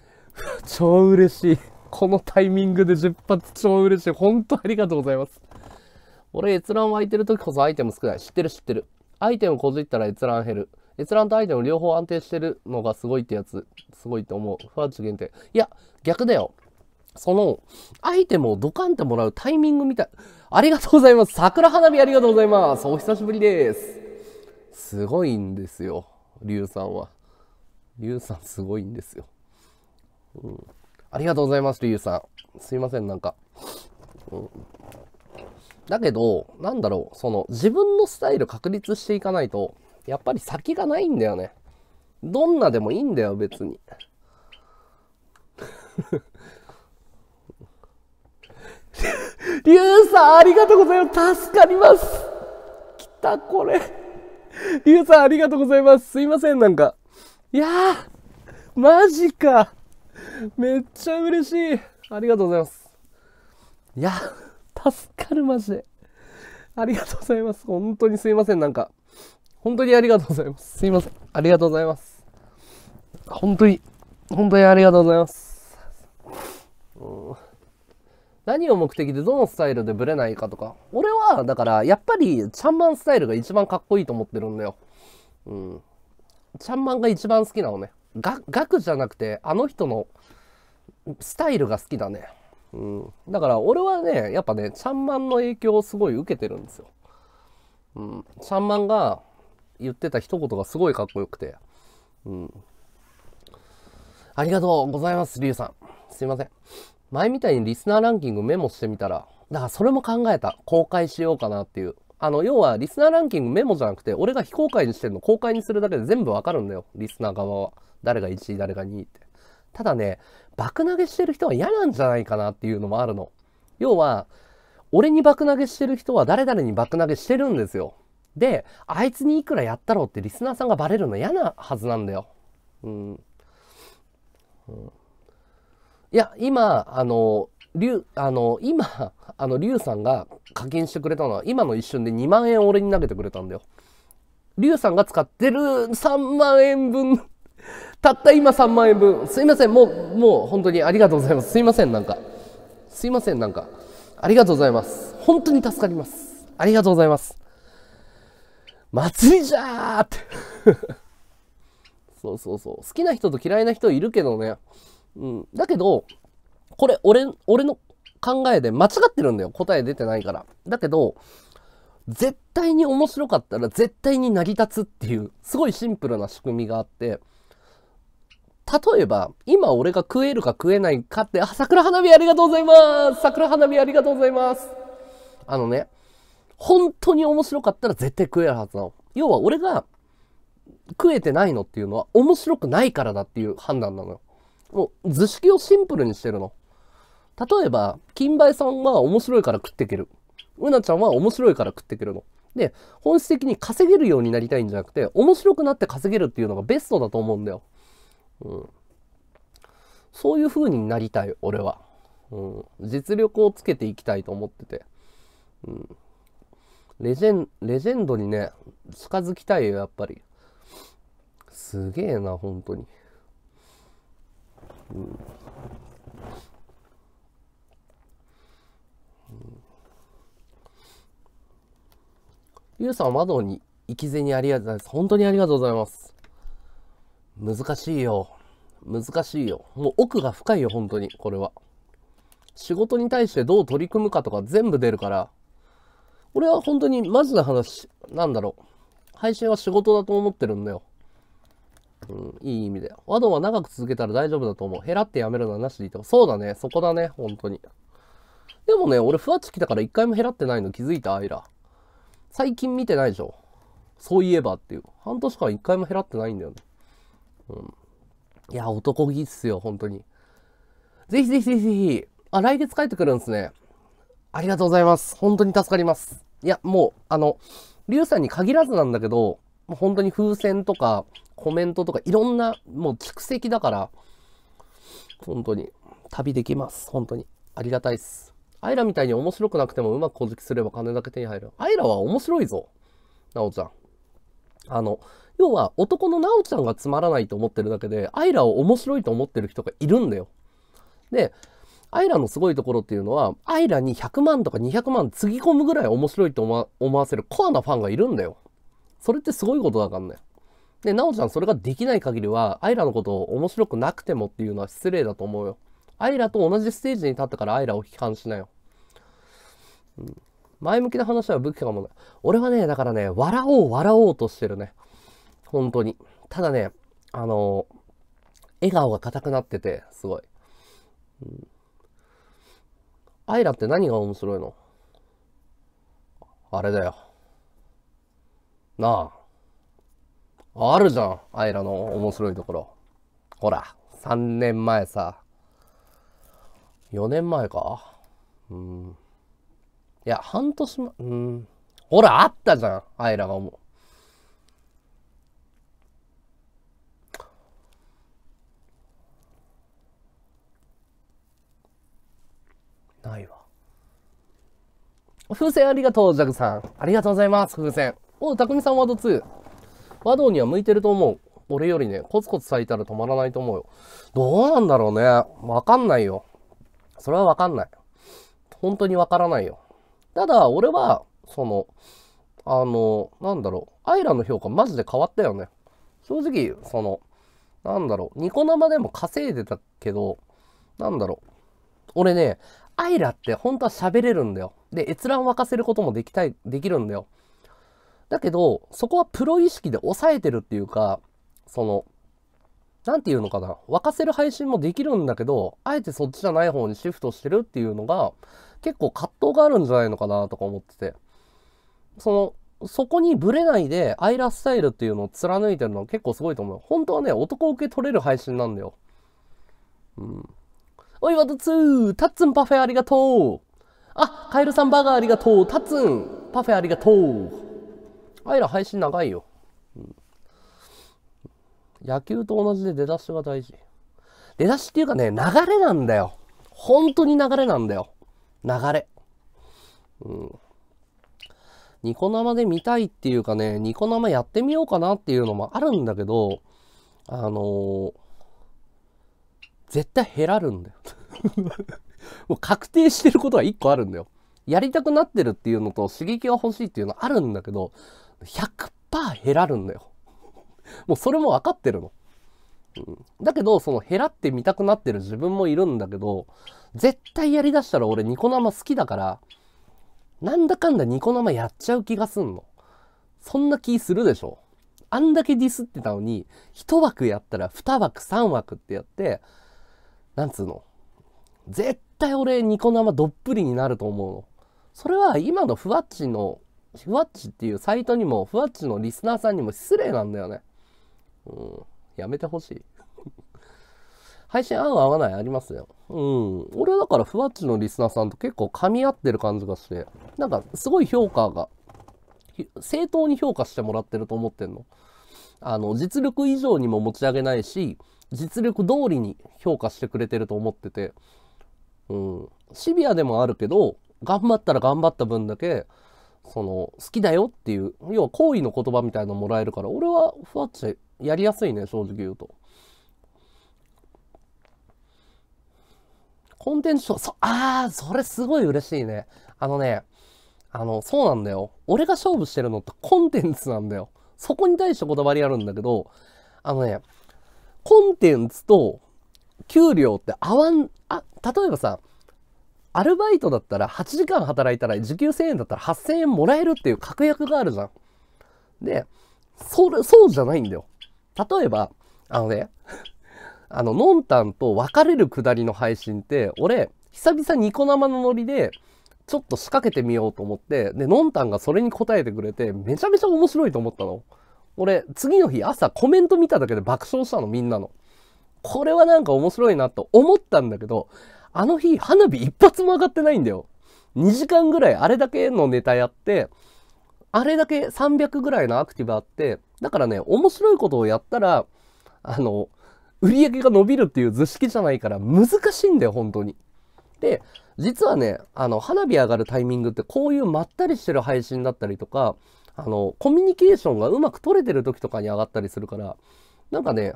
[SPEAKER 1] 超嬉しい。このタイミングで10発超嬉しい。ほんとありがとうございます。俺、閲覧湧いてる時こそアイテム少ない。知ってる知ってる。アイテムこじったら閲覧減る。閲覧とアイテム両方安定してるのがすごいってやつ。すごいと思う。ふわっち限定。いや、逆だよ。その、アイテムをドカンってもらうタイミングみたい。ありがとうございます。桜花火ありがとうございます。お久しぶりです。すごいんですよ。リュウさんは。リュウさんすごいんですよ。うん。ありがとうございます、リュウさん。すいません、なんか。だけど、なんだろう、その、自分のスタイル確立していかないと、やっぱり先がないんだよね。どんなでもいいんだよ、別に。リュウさん、ありがとうございます。助かります。来た、これ。リュウさん、ありがとうございます。すいません、なんか。いやー、マジか。めっちゃ嬉しいありがとうございますいや助かるマジでありがとうございます本当にすいませんなんか本当にありがとうございますすいませんありがとうございます本当に本当にありがとうございます、うん、何を目的でどのスタイルでブレないかとか俺はだからやっぱりチャンマンスタイルが一番かっこいいと思ってるんだようんちゃんまんが一番好きなのね。が、額じゃなくて、あの人のスタイルが好きだね。うん。だから俺はね、やっぱね、ちゃんまんの影響をすごい受けてるんですよ。うん。ちゃんまんが言ってた一言がすごいかっこよくて。うん。ありがとうございます、りゅうさん。すいません。前みたいにリスナーランキングメモしてみたら、だからそれも考えた。公開しようかなっていう。あの、要は、リスナーランキングメモじゃなくて、俺が非公開にしてるの、公開にするだけで全部わかるんだよ。リスナー側は。誰が1位、誰が2位って。ただね、爆投げしてる人は嫌なんじゃないかなっていうのもあるの。要は、俺に爆投げしてる人は誰々に爆投げしてるんですよ。で、あいつにいくらやったろうってリスナーさんがバレるの嫌なはずなんだよ。うん。うん、いや、今、あの、う、あの、今、あの、竜さんが課金してくれたのは、今の一瞬で2万円俺に投げてくれたんだよ。うさんが使ってる3万円分、たった今3万円分。すいません、もう、もう本当にありがとうございます。すいません、なんか。すいません、なんか。ありがとうございます。本当に助かります。ありがとうございます。祭りじゃーって そうそうそう。好きな人と嫌いな人いるけどね。うん。だけど、これ、俺、俺の考えで間違ってるんだよ。答え出てないから。だけど、絶対に面白かったら絶対に成り立つっていう、すごいシンプルな仕組みがあって、例えば、今俺が食えるか食えないかって、あ、桜花火ありがとうございます桜花火ありがとうございますあのね、本当に面白かったら絶対食えるはずなの。要は俺が食えてないのっていうのは面白くないからだっていう判断なのよ。もう図式をシンプルにしてるの。例えば、金梅さんは面白いから食っていける。うなちゃんは面白いから食っていけるの。で、本質的に稼げるようになりたいんじゃなくて、面白くなって稼げるっていうのがベストだと思うんだよ。うん。そういう風になりたい、俺は。うん。実力をつけていきたいと思ってて。うん。レジェン、レジェンドにね、近づきたいよ、やっぱり。すげえな、本当に。うんゆうさん、窓に行きにありがとうございます。本当にありがとうございます。難しいよ。難しいよ。もう奥が深いよ、本当に、これは。仕事に対してどう取り組むかとか全部出るから、俺は本当にマジな話、なんだろう。配信は仕事だと思ってるんだよ。うん、いい意味で。ワドンは長く続けたら大丈夫だと思う。減らってやめるのはなしでいいと。そうだね。そこだね。本当に。でもね、俺、ふわっち来たから一回も減らってないの気づいたアイラ。最近見てないでしょ。そういえばっていう。半年間一回も減らってないんだよね。うん。いや、男気っすよ、本当に。ぜひぜひぜひぜひ。あ、来月帰ってくるんですね。ありがとうございます。本当に助かります。いや、もう、あの、リュウさんに限らずなんだけど、もう本当に風船とか、コメントとか、いろんな、もう蓄積だから、本当に、旅できます。本当に。ありがたいっす。アイラみたいに面白くなくてもうまく小突きすれば金だけ手に入る。アイラは面白いぞ。なおちゃん。あの、要は男のなおちゃんがつまらないと思ってるだけで、アイラを面白いと思ってる人がいるんだよ。で、アイラのすごいところっていうのは、アイラに100万とか200万つぎ込むぐらい面白いと思わせるコアなファンがいるんだよ。それってすごいことだからね。で、なおちゃんそれができない限りは、アイラのことを面白くなくてもっていうのは失礼だと思うよ。アイラと同じステージに立ったからアイラを批判しなよ。うん、前向きな話は武器かもな俺はね、だからね、笑おう、笑おうとしてるね。本当に。ただね、あのー、笑顔が硬くなってて、すごい。うん、アイラって何が面白いのあれだよ。なあ。あるじゃん。アイラの面白いところ。ほら、3年前さ。4年前か。うん。いや、半年も、うん。ほら、あったじゃん。あいらが思う。ないわ。風船ありがとう、ジャグさん。ありがとうございます、風船。おう、たくみさんワード2。ワードには向いてると思う。俺よりね、コツコツ咲いたら止まらないと思うよ。どうなんだろうね。わかんないよ。それはわかんない。本当にわからないよ。ただ、俺は、その、あの、なんだろう、アイラの評価マジで変わったよね。正直、その、なんだろう、ニコ生でも稼いでたけど、なんだろう、俺ね、アイラって本当は喋れるんだよ。で、閲覧沸かせることもできたい、できるんだよ。だけど、そこはプロ意識で抑えてるっていうか、その、何て言うのかな、沸かせる配信もできるんだけど、あえてそっちじゃない方にシフトしてるっていうのが、結構葛藤があるんじゃないのかなとか思ってて。その、そこにブレないで、アイラスタイルっていうのを貫いてるの結構すごいと思う。本当はね、男受け取れる配信なんだよ。うん。おい、ワトツータッツンパフェありがとうあ、カエルさんバーガーありがとうタッツンパフェありがとうアイラ配信長いよ。野球と同じで出だしが大事。出だしっていうかね、流れなんだよ。本当に流れなんだよ。流れ。うん。ニコ生で見たいっていうかね、ニコ生やってみようかなっていうのもあるんだけど、あのー、絶対減らるんだよ。もう確定してることは一個あるんだよ。やりたくなってるっていうのと刺激が欲しいっていうのはあるんだけど、100%減らるんだよ。もうそれも分かってるの。うん、だけど、その減らって見たくなってる自分もいるんだけど、絶対やりだしたら俺ニコ生好きだから、なんだかんだニコ生やっちゃう気がすんの。そんな気するでしょあんだけディスってたのに、1枠やったら2枠3枠ってやって、なんつうの。絶対俺ニコ生どっぷりになると思うの。それは今のふわっちの、ふわっちっていうサイトにも、ふわっちのリスナーさんにも失礼なんだよね。うん。やめてほしい。配信合う合わないありますよ。うん。俺はだから、ふわっちのリスナーさんと結構噛み合ってる感じがして、なんかすごい評価が、正当に評価してもらってると思ってんの。あの、実力以上にも持ち上げないし、実力通りに評価してくれてると思ってて、うん。シビアでもあるけど、頑張ったら頑張った分だけ、その、好きだよっていう、要は好意の言葉みたいなのもらえるから、俺はふわっちやりやすいね、正直言うと。コンテンツ賞、そ、ああ、それすごい嬉しいね。あのね、あの、そうなんだよ。俺が勝負してるのってコンテンツなんだよ。そこに対してこだわりあるんだけど、あのね、コンテンツと給料って合わん、あ、例えばさ、アルバイトだったら8時間働いたら時給1000円だったら8000円もらえるっていう確約があるじゃん。で、それ、そうじゃないんだよ。例えば、あのね、あの、ノンタンと別れるくだりの配信って、俺、久々ニコ生のノリで、ちょっと仕掛けてみようと思って、で、ノンタンがそれに答えてくれて、めちゃめちゃ面白いと思ったの。俺、次の日朝コメント見ただけで爆笑したの、みんなの。これはなんか面白いなと思ったんだけど、あの日、花火一発も上がってないんだよ。2時間ぐらいあれだけのネタやって、あれだけ300ぐらいのアクティブあって、だからね、面白いことをやったら、あの、売り上げが伸びるっていう図式じゃないから難しいんだよ、本当に。で、実はね、あの、花火上がるタイミングってこういうまったりしてる配信だったりとか、あの、コミュニケーションがうまく取れてる時とかに上がったりするから、なんかね、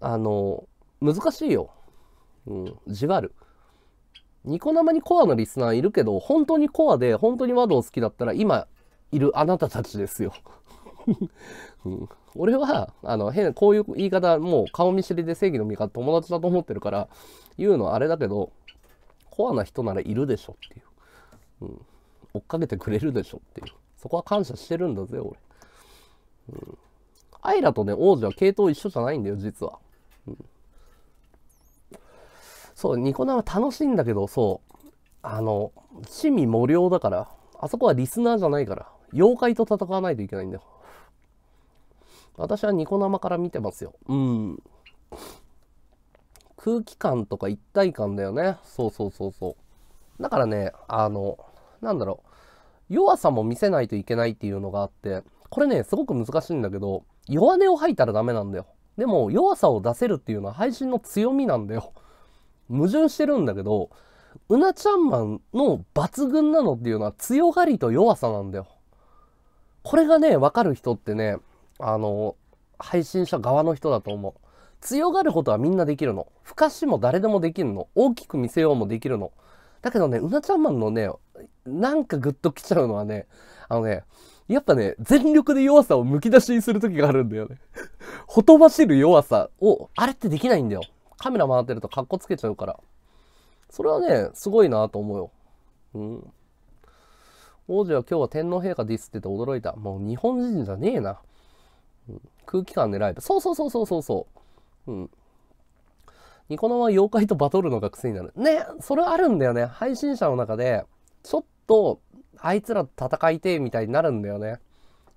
[SPEAKER 1] あの、難しいよ。うん、じわる。ニコ生にコアのリスナーいるけど、本当にコアで、本当にワードを好きだったら、今いるあなたたちですよ。うん、俺はあの変こういう言い方もう顔見知りで正義の味方友達だと思ってるから言うのはあれだけどコアな人ならいるでしょっていう、うん、追っかけてくれるでしょっていうそこは感謝してるんだぜ俺、うん、アイラとね王子は系統一緒じゃないんだよ実は、うん、そうニコ生楽しいんだけどそうあの趣味無料だからあそこはリスナーじゃないから妖怪と戦わないといけないんだよ私はニコ生から見てますよ。うん。空気感とか一体感だよね。そうそうそうそう。だからね、あの、なんだろう。弱さも見せないといけないっていうのがあって、これね、すごく難しいんだけど、弱音を吐いたらダメなんだよ。でも、弱さを出せるっていうのは配信の強みなんだよ。矛盾してるんだけど、うなちゃんマンの抜群なのっていうのは強がりと弱さなんだよ。これがね、わかる人ってね、あの、配信者側の人だと思う。強がることはみんなできるの。ふかしも誰でもできるの。大きく見せようもできるの。だけどね、うなちゃんマンのね、なんかグッときちゃうのはね、あのね、やっぱね、全力で弱さをむき出しにする時があるんだよね。ほとばしる弱さを、あれってできないんだよ。カメラ回ってるとカッコつけちゃうから。それはね、すごいなと思うよ。うん。王子は今日は天皇陛下ディスってて驚いた。もう日本人じゃねえな。空気感でライブ。そうそうそうそうそうそう。うん。ニコ生は妖怪とバトルのが癖になる。ね、それあるんだよね。配信者の中で、ちょっと、あいつら戦いてみたいになるんだよね。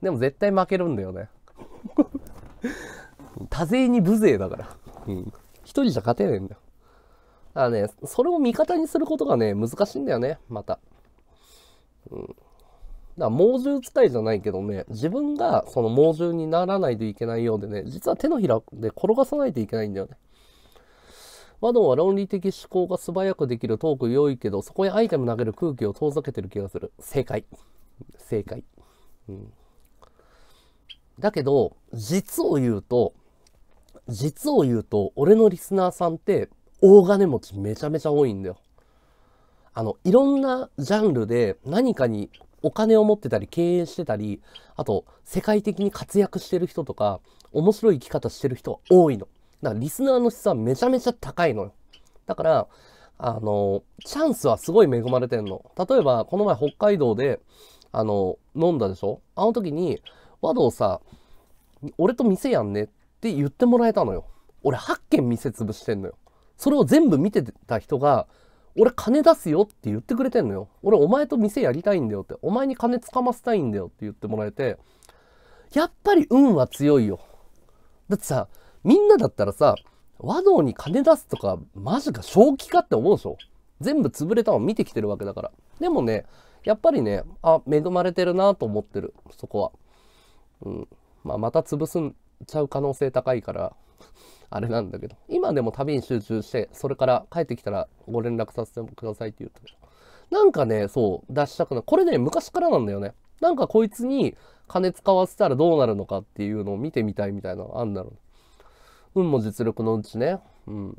[SPEAKER 1] でも絶対負けるんだよね。多勢に無勢だから。うん。一人じゃ勝てねえんだよ。だからね、それを味方にすることがね、難しいんだよね、また。うん。だから猛獣使いじゃないけどね、自分がその猛獣にならないといけないようでね、実は手のひらで転がさないといけないんだよね。ワドンは論理的思考が素早くできるトーク良いけど、そこへアイテム投げる空気を遠ざけてる気がする。正解。正解。うん。だけど、実を言うと、実を言うと、俺のリスナーさんって、大金持ちめちゃめちゃ多いんだよ。あの、いろんなジャンルで何かにお金を持ってたり経営してたりあと世界的に活躍してる人とか面白い生き方してる人が多いのだからリスナーの質はめちゃめちゃ高いのよだからあのチャンスはすごい恵まれてんの例えばこの前北海道であの飲んだでしょあの時に和道さ俺と店やんねって言ってもらえたのよ俺8件店潰してんのよそれを全部見てた人が俺金出すよって言ってくれてんのよ。俺お前と店やりたいんだよって、お前に金つかませたいんだよって言ってもらえて、やっぱり運は強いよ。だってさ、みんなだったらさ、和道に金出すとか、マジか正気かって思うでしょ全部潰れたの見てきてるわけだから。でもね、やっぱりね、あ、恵まれてるなと思ってる、そこは。うん。まあ、また潰すんちゃう可能性高いから、あれなんだけど、今でも旅に集中して、それから帰ってきたらご連絡させてくださいって言ったでしょ。なんかね、そう、出したくない。これね、昔からなんだよね。なんかこいつに金使わせたらどうなるのかっていうのを見てみたいみたいなのあんだろう。運も実力のうちね。うん。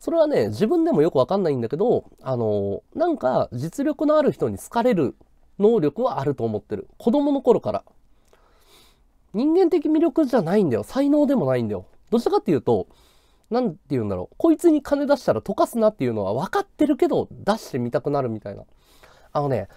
[SPEAKER 1] それはね、自分でもよくわかんないんだけど、あのー、なんか実力のある人に好かれる能力はあると思ってる。子供の頃から。人間的魅力じゃないんだよ。才能でもないんだよ。どちらかっていうと、なんて言うんだろう。こいつに金出したら溶かすなっていうのは分かってるけど、出してみたくなるみたいな。あのね、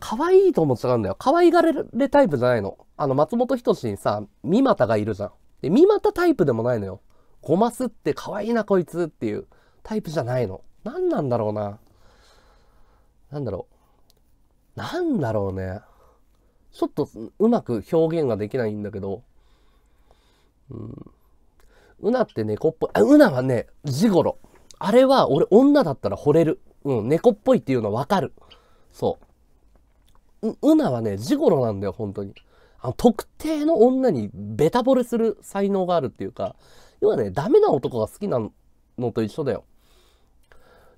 [SPEAKER 1] 可愛いと思ってうんだよ。可愛がれるタイプじゃないの。あの、松本人志にさ、三股がいるじゃん。で、三股タイプでもないのよ。ごますって可愛いなこいつっていうタイプじゃないの。何なんだろうな。何だろう。何だろうね。ちょっとうまく表現ができないんだけど。うん。うなって猫っぽい。うなはね、ジゴロ。あれは俺女だったら惚れる。うん、猫っぽいっていうのわかる。そう。う、うなはね、ジゴロなんだよ、本当に。あの特定の女にベタ惚れする才能があるっていうか、要はね、ダメな男が好きなのと一緒だよ。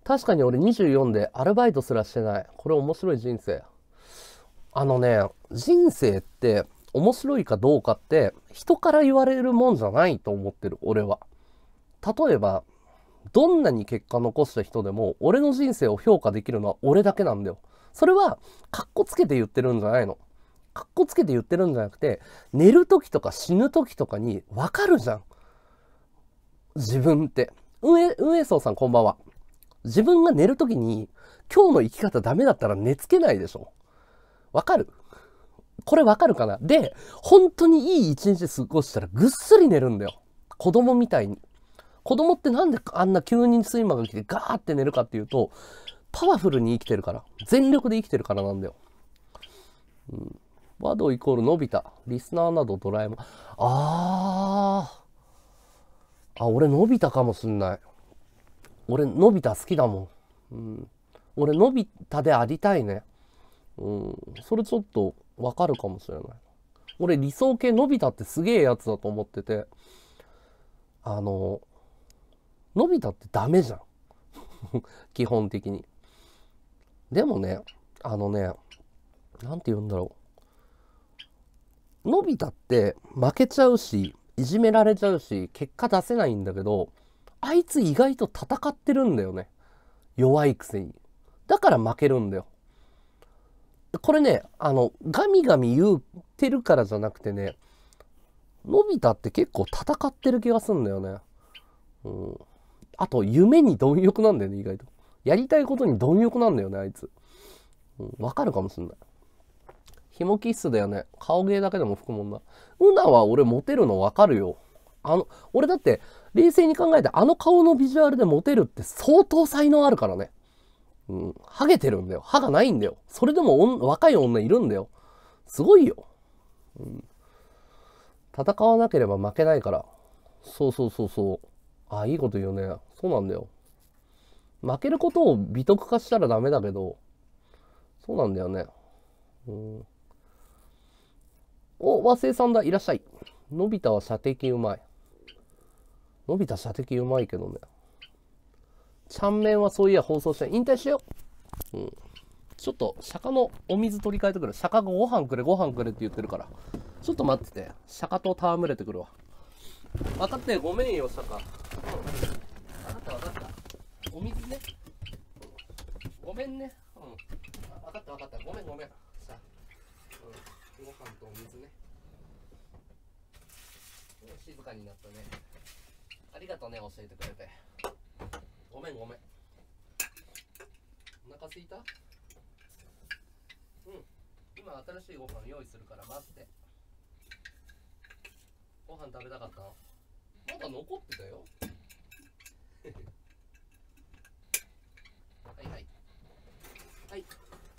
[SPEAKER 1] 確かに俺24でアルバイトすらしてない。これ面白い人生。あのね、人生って面白いかどうかって人から言われるもんじゃないと思ってる俺は。例えばどんなに結果残した人でも俺の人生を評価できるのは俺だけなんだよ。それはかっこつけて言ってるんじゃないの。かっこつけて言ってるんじゃなくて寝る時とか死ぬ時とかにわかるじゃん。自分って。運営、運営層さんこんばんは。自分が寝る時に今日の生き方ダメだったら寝つけないでしょ。わかるこれわかるかなで、本当にいい一日過ごしたらぐっすり寝るんだよ。子供みたいに。子供ってなんであんな急に睡魔が来てガーって寝るかっていうと、パワフルに生きてるから。全力で生きてるからなんだよ。うん。ワドイコールのび太。リスナーなどドラえもん。あー。あ、俺のび太かもしんない。俺のび太好きだもん。うん。俺のび太でありたいね。うん。それちょっとわかるかもしれない。俺理想系のび太ってすげえやつだと思ってて、あの、のび太ってダメじゃん。基本的に。でもね、あのね、なんて言うんだろう。のび太って負けちゃうし、いじめられちゃうし、結果出せないんだけど、あいつ意外と戦ってるんだよね。弱いくせに。だから負けるんだよ。これね、あの、ガミガミ言ってるからじゃなくてね、のび太って結構戦ってる気がすんだよね。うん。あと、夢に貪欲なんだよね、意外と。やりたいことに貪欲なんだよね、あいつ。うん、かるかもしんない。ひも気質だよね。顔芸だけでも吹くもんな。うなは俺モテるのわかるよ。あの、俺だって、冷静に考えてあの顔のビジュアルでモテるって相当才能あるからね。うん、ハゲてるんだよ。歯がないんだよ。それでも若い女いるんだよ。すごいよ。うん、戦わなければ負けないから。そうそうそうそう。あ、いいこと言うね。そうなんだよ。負けることを美徳化したらダメだけど、そうなんだよね。うん、お、和製さんだ。いらっしゃい。のび太は射的うまい。のび太射的うまいけどね。ちゃんめんはそういや放送して引退しよう。うん。ちょっと、釈迦のお水取り替えてくる。釈迦がご飯くれ、ご飯くれって言ってるから。ちょっと待ってて。釈迦と戯れてくるわ。分かって、ごめんよ、釈迦。分かった、分かった。お水ね。ごめんね。うん。分かった、分かった。ごめん、ごめん。さあ、うん。ご飯とお水ね。静かになったね。ありがとうね、教えてくれて。ごめんごめんお腹すいたうん今新しいご飯用意するから待ってご飯食べたかったまだ残ってたよ はいはいはいい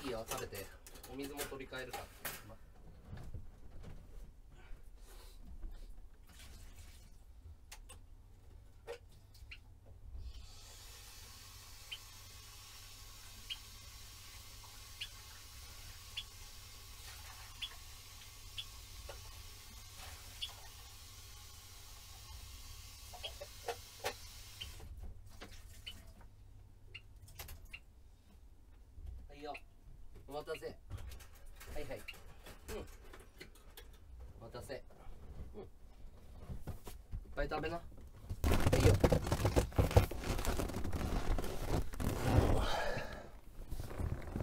[SPEAKER 1] いよ食べてお水も取り替えるからたせはいはいうんお待たせうんいっぱい食べないよ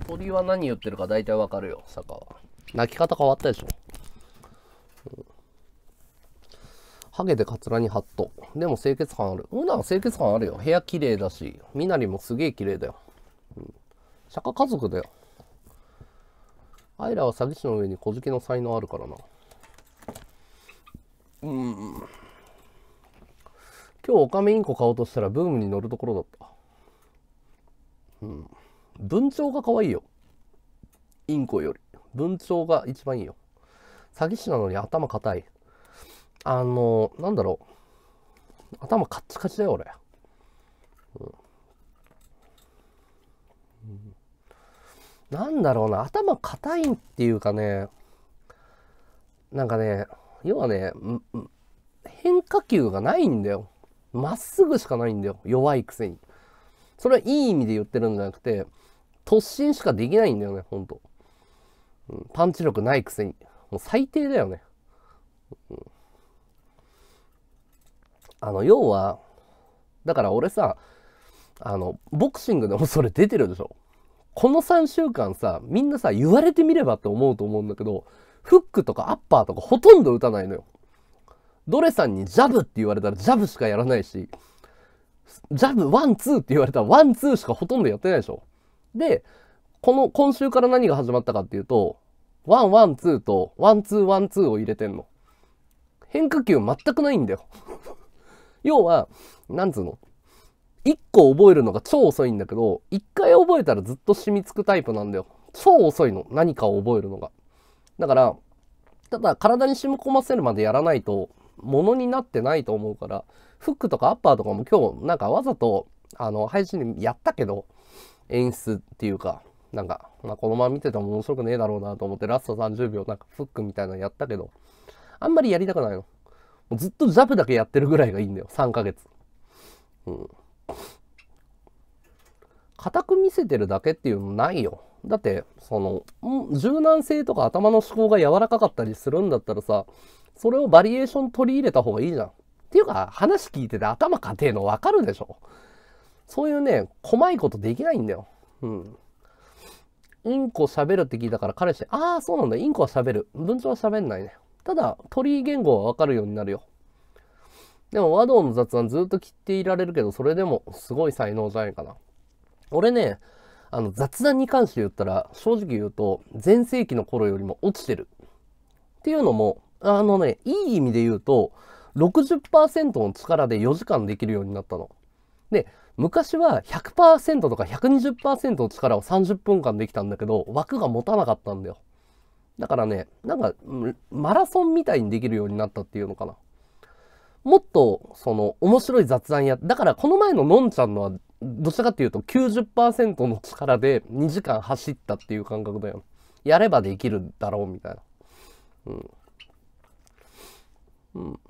[SPEAKER 1] 鳥は何言ってるか大体わかるよ坂は泣き方変わったでしょ、うん、ハゲでカツラにハットでも清潔感あるうな清潔感あるよ部屋綺麗だし身なりもすげえ綺麗だよ、うん、釈迦家族だよあは詐欺師の上に小付けの才能あるからな。うん。今日オカメインコ買おうとしたらブームに乗るところだった。うん。文鳥が可愛いよ。インコより。文鳥が一番いいよ。詐欺師なのに頭固い。あの、なんだろう。頭カッチカチだよ、俺。うん。うんなんだろうな、頭硬いっていうかね、なんかね、要はね、変化球がないんだよ。まっすぐしかないんだよ。弱いくせに。それはいい意味で言ってるんじゃなくて、突進しかできないんだよね、ほんと。パンチ力ないくせに。もう最低だよね。あの、要は、だから俺さ、あの、ボクシングでもそれ出てるでしょ。この3週間さ、みんなさ、言われてみればって思うと思うんだけど、フックとかアッパーとかほとんど打たないのよ。ドレさんにジャブって言われたらジャブしかやらないし、ジャブワンツーって言われたらワンツーしかほとんどやってないでしょ。で、この今週から何が始まったかっていうと、ワンワンツーとワンツーワンツーを入れてんの。変化球全くないんだよ 要は、なんつうの一個覚えるのが超遅いんだけど、一回覚えたらずっと染みつくタイプなんだよ。超遅いの。何かを覚えるのが。だから、ただ体に染み込ませるまでやらないと、ものになってないと思うから、フックとかアッパーとかも今日なんかわざと、あの、配信でやったけど、演出っていうか、なんか、まあ、このまま見てても面白くねえだろうなと思って、ラスト30秒なんかフックみたいなのやったけど、あんまりやりたくないの。ずっとジャブだけやってるぐらいがいいんだよ、3ヶ月。うん。硬く見せてるだけっていうのないよ。だって、その、柔軟性とか頭の思考が柔らかかったりするんだったらさ、それをバリエーション取り入れた方がいいじゃん。っていうか、話聞いてて頭かてえのわかるでしょ。そういうね、細いことできないんだよ。うん。インコ喋るって聞いたから彼氏、ああ、そうなんだ。インコは喋る。文鳥は喋んないね。ただ、鳥言語はわかるようになるよ。でも、和道の雑談ずっと切っていられるけど、それでもすごい才能じゃないかな。俺ね、あの雑談に関して言ったら、正直言うと、全盛期の頃よりも落ちてる。っていうのも、あのね、いい意味で言うと、60%の力で4時間できるようになったの。で、昔は100%とか120%の力を30分間できたんだけど、枠が持たなかったんだよ。だからね、なんか、マラソンみたいにできるようになったっていうのかな。もっと、その、面白い雑談や、だからこの前ののんちゃんのはどちらかっていうと90%の力で2時間走ったっていう感覚だよ。やればできるだろうみたいな。うん。うん。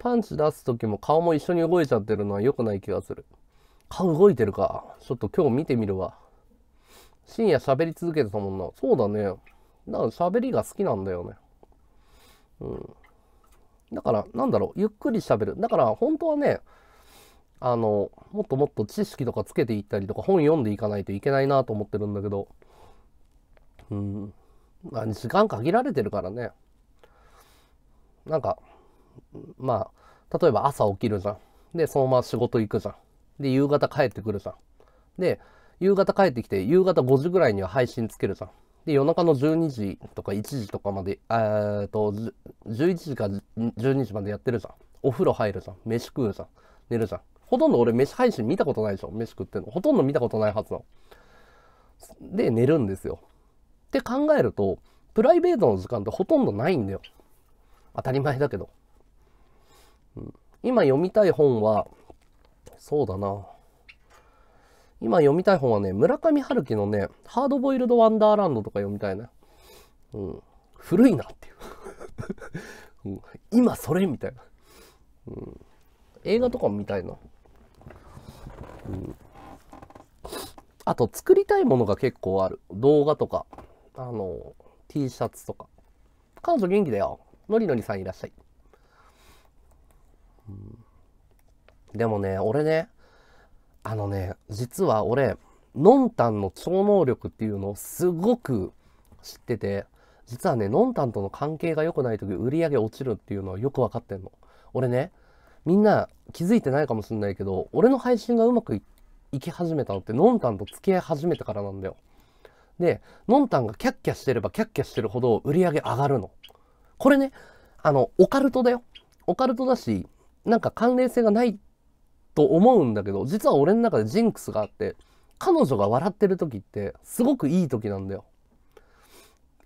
[SPEAKER 1] パンチ出す時も顔も一緒に動いちゃってるのは良くない気がする。顔動いてるか。ちょっと今日見てみるわ。深夜喋り続けてたもんな。そうだね。だから喋りが好きなんだよね。うん。だから、なんだろう。ゆっくり喋る。だから、本当はね、あの、もっともっと知識とかつけていったりとか、本読んでいかないといけないなと思ってるんだけど、うん。まあ、時間限られてるからね。なんか、まあ、例えば朝起きるじゃん。で、そのまま仕事行くじゃん。で、夕方帰ってくるじゃん。で、夕方帰ってきて、夕方5時ぐらいには配信つけるじゃん。で、夜中の12時とか1時とかまで、えっと、11時か12時までやってるじゃん。お風呂入るじゃん。飯食うじゃん。寝るじゃん。ほとんど俺飯配信見たことないでしょ飯食ってんの。ほとんど見たことないはずなの。で、寝るんですよ。って考えると、プライベートの時間ってほとんどないんだよ。当たり前だけど。うん、今読みたい本は、そうだな。今読みたい本はね、村上春樹のね、ハードボイルド・ワンダーランドとか読みたいな。うん。古いなっていう うん、今それみたいな。うん。映画とかも見たいな。あと、作りたいものが結構ある。動画とか、あの、T シャツとか。彼女元気だよ。のりのりさんいらっしゃい。うん、でもね、俺ね、あのね、実は俺、のんたんの超能力っていうのをすごく知ってて、実はね、のんたんとの関係が良くない時売り上げ落ちるっていうのはよく分かってんの。俺ね、みんな気づいてないかもしんないけど、俺の配信がうまくいき始めたのって、のんたんと付き合い始めてからなんだよ。で、のんたんがキャッキャしてればキャッキャしてるほど売り上げ上がるの。これね、あの、オカルトだよ。オカルトだし、なんか関連性がないと思うんだけど、実は俺の中でジンクスがあって、彼女が笑ってる時って、すごくいい時なんだよ。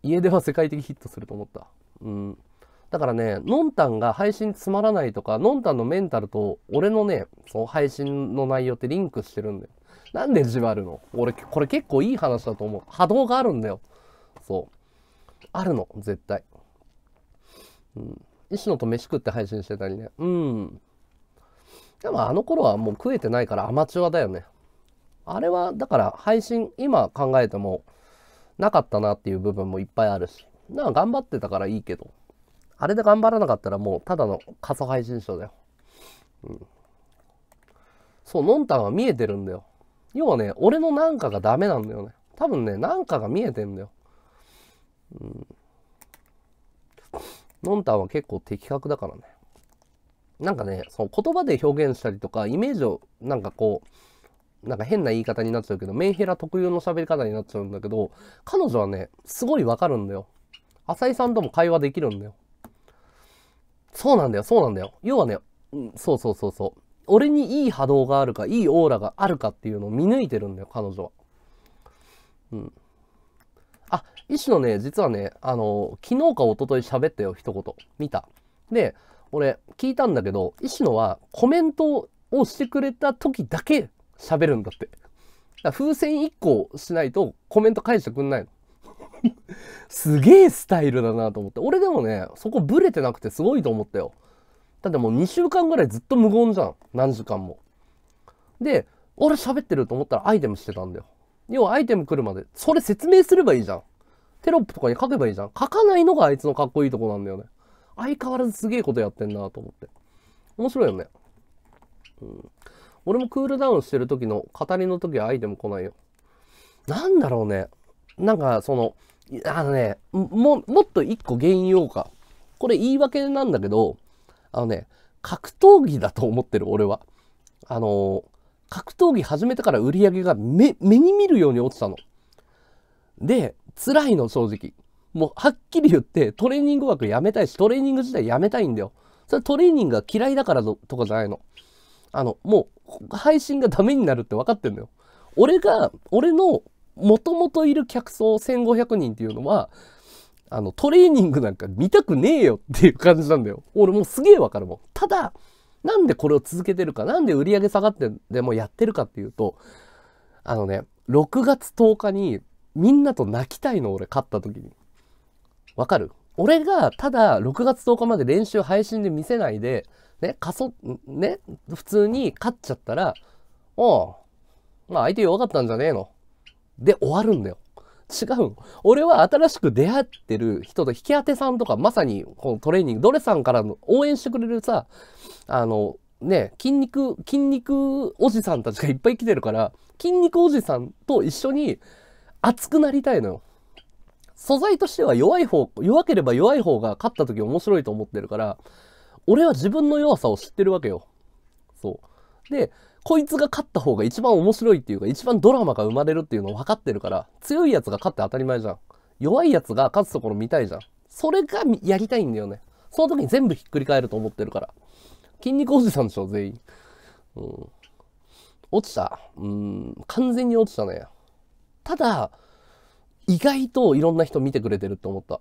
[SPEAKER 1] 家では世界的ヒットすると思った。うん。だからね、のんたんが配信つまらないとか、のんたんのメンタルと俺のね、その配信の内容ってリンクしてるんだよ。なんでじわるの俺、これ結構いい話だと思う。波動があるんだよ。そう。あるの、絶対。うん。石野と飯食って配信してたりね。うん。でもあの頃はもう食えてないからアマチュアだよね。あれは、だから配信、今考えてもなかったなっていう部分もいっぱいあるし。な頑張ってたからいいけど。あれで頑張らなかったらもうただの仮配信者だよ。うん。そう、のんたんは見えてるんだよ。要はね、俺のなんかがダメなんだよね。多分ね、なんかが見えてんだよ。うん。のんたんは結構的確だからね。なんかね、その言葉で表現したりとか、イメージをなんかこう、なんか変な言い方になっちゃうけど、メンヘラ特有の喋り方になっちゃうんだけど、彼女はね、すごいわかるんだよ。浅井さんとも会話できるんだよ。そうなんだよ、そうなんだよ。要はね、うん、そうそうそうそう。俺にいい波動があるか、いいオーラがあるかっていうのを見抜いてるんだよ、彼女は。うん。あ、医師のね、実はね、あの、昨日か一昨日喋ったよ、一言。見た。で、俺、聞いたんだけど、石野はコメントをしてくれた時だけ喋るんだって。だ風船1個しないとコメント返してくんないの。すげえスタイルだなと思って。俺でもね、そこブレてなくてすごいと思ったよ。だってもう2週間ぐらいずっと無言じゃん。何時間も。で、俺喋ってると思ったらアイテムしてたんだよ。要はアイテム来るまで。それ説明すればいいじゃん。テロップとかに書けばいいじゃん。書かないのがあいつのかっこいいとこなんだよね。相変わらずすげえことやってんなと思って。面白いよね。うん。俺もクールダウンしてる時の語りの時はアイテム来ないよ。なんだろうね。なんかその、あのね、も、もっと一個原因用か。これ言い訳なんだけど、あのね、格闘技だと思ってる、俺は。あの、格闘技始めてから売り上げが目、目に見るように落ちたの。で、辛いの、正直。もう、はっきり言って、トレーニング枠やめたいし、トレーニング自体やめたいんだよ。それトレーニングが嫌いだからとかじゃないの。あの、もう、配信がダメになるって分かってんのよ。俺が、俺のもともといる客層1500人っていうのは、あの、トレーニングなんか見たくねえよっていう感じなんだよ。俺もうすげえわかるもん。ただ、なんでこれを続けてるか、なんで売り上げ下がってでもやってるかっていうと、あのね、6月10日にみんなと泣きたいの俺勝った時に。わかる俺がただ6月10日まで練習配信で見せないで、ね、かそ、ね、普通に勝っちゃったら、おう、まあ相手弱かったんじゃねえので終わるんだよ。違う俺は新しく出会ってる人と引き当てさんとかまさにこのトレーニングドレさんからの応援してくれるさあのね筋肉筋肉おじさんたちがいっぱい来てるから筋肉おじさんと一緒に熱くなりたいのよ。素材としては弱い方弱ければ弱い方が勝った時面白いと思ってるから俺は自分の弱さを知ってるわけよ。そうでこいつが勝った方が一番面白いっていうか、一番ドラマが生まれるっていうのを分かってるから、強いやつが勝って当たり前じゃん。弱いやつが勝つところ見たいじゃん。それがやりたいんだよね。その時に全部ひっくり返ると思ってるから。筋肉おじさんでしょ、全員。うん。落ちた。うん、完全に落ちたね。ただ、意外といろんな人見てくれてるって思った。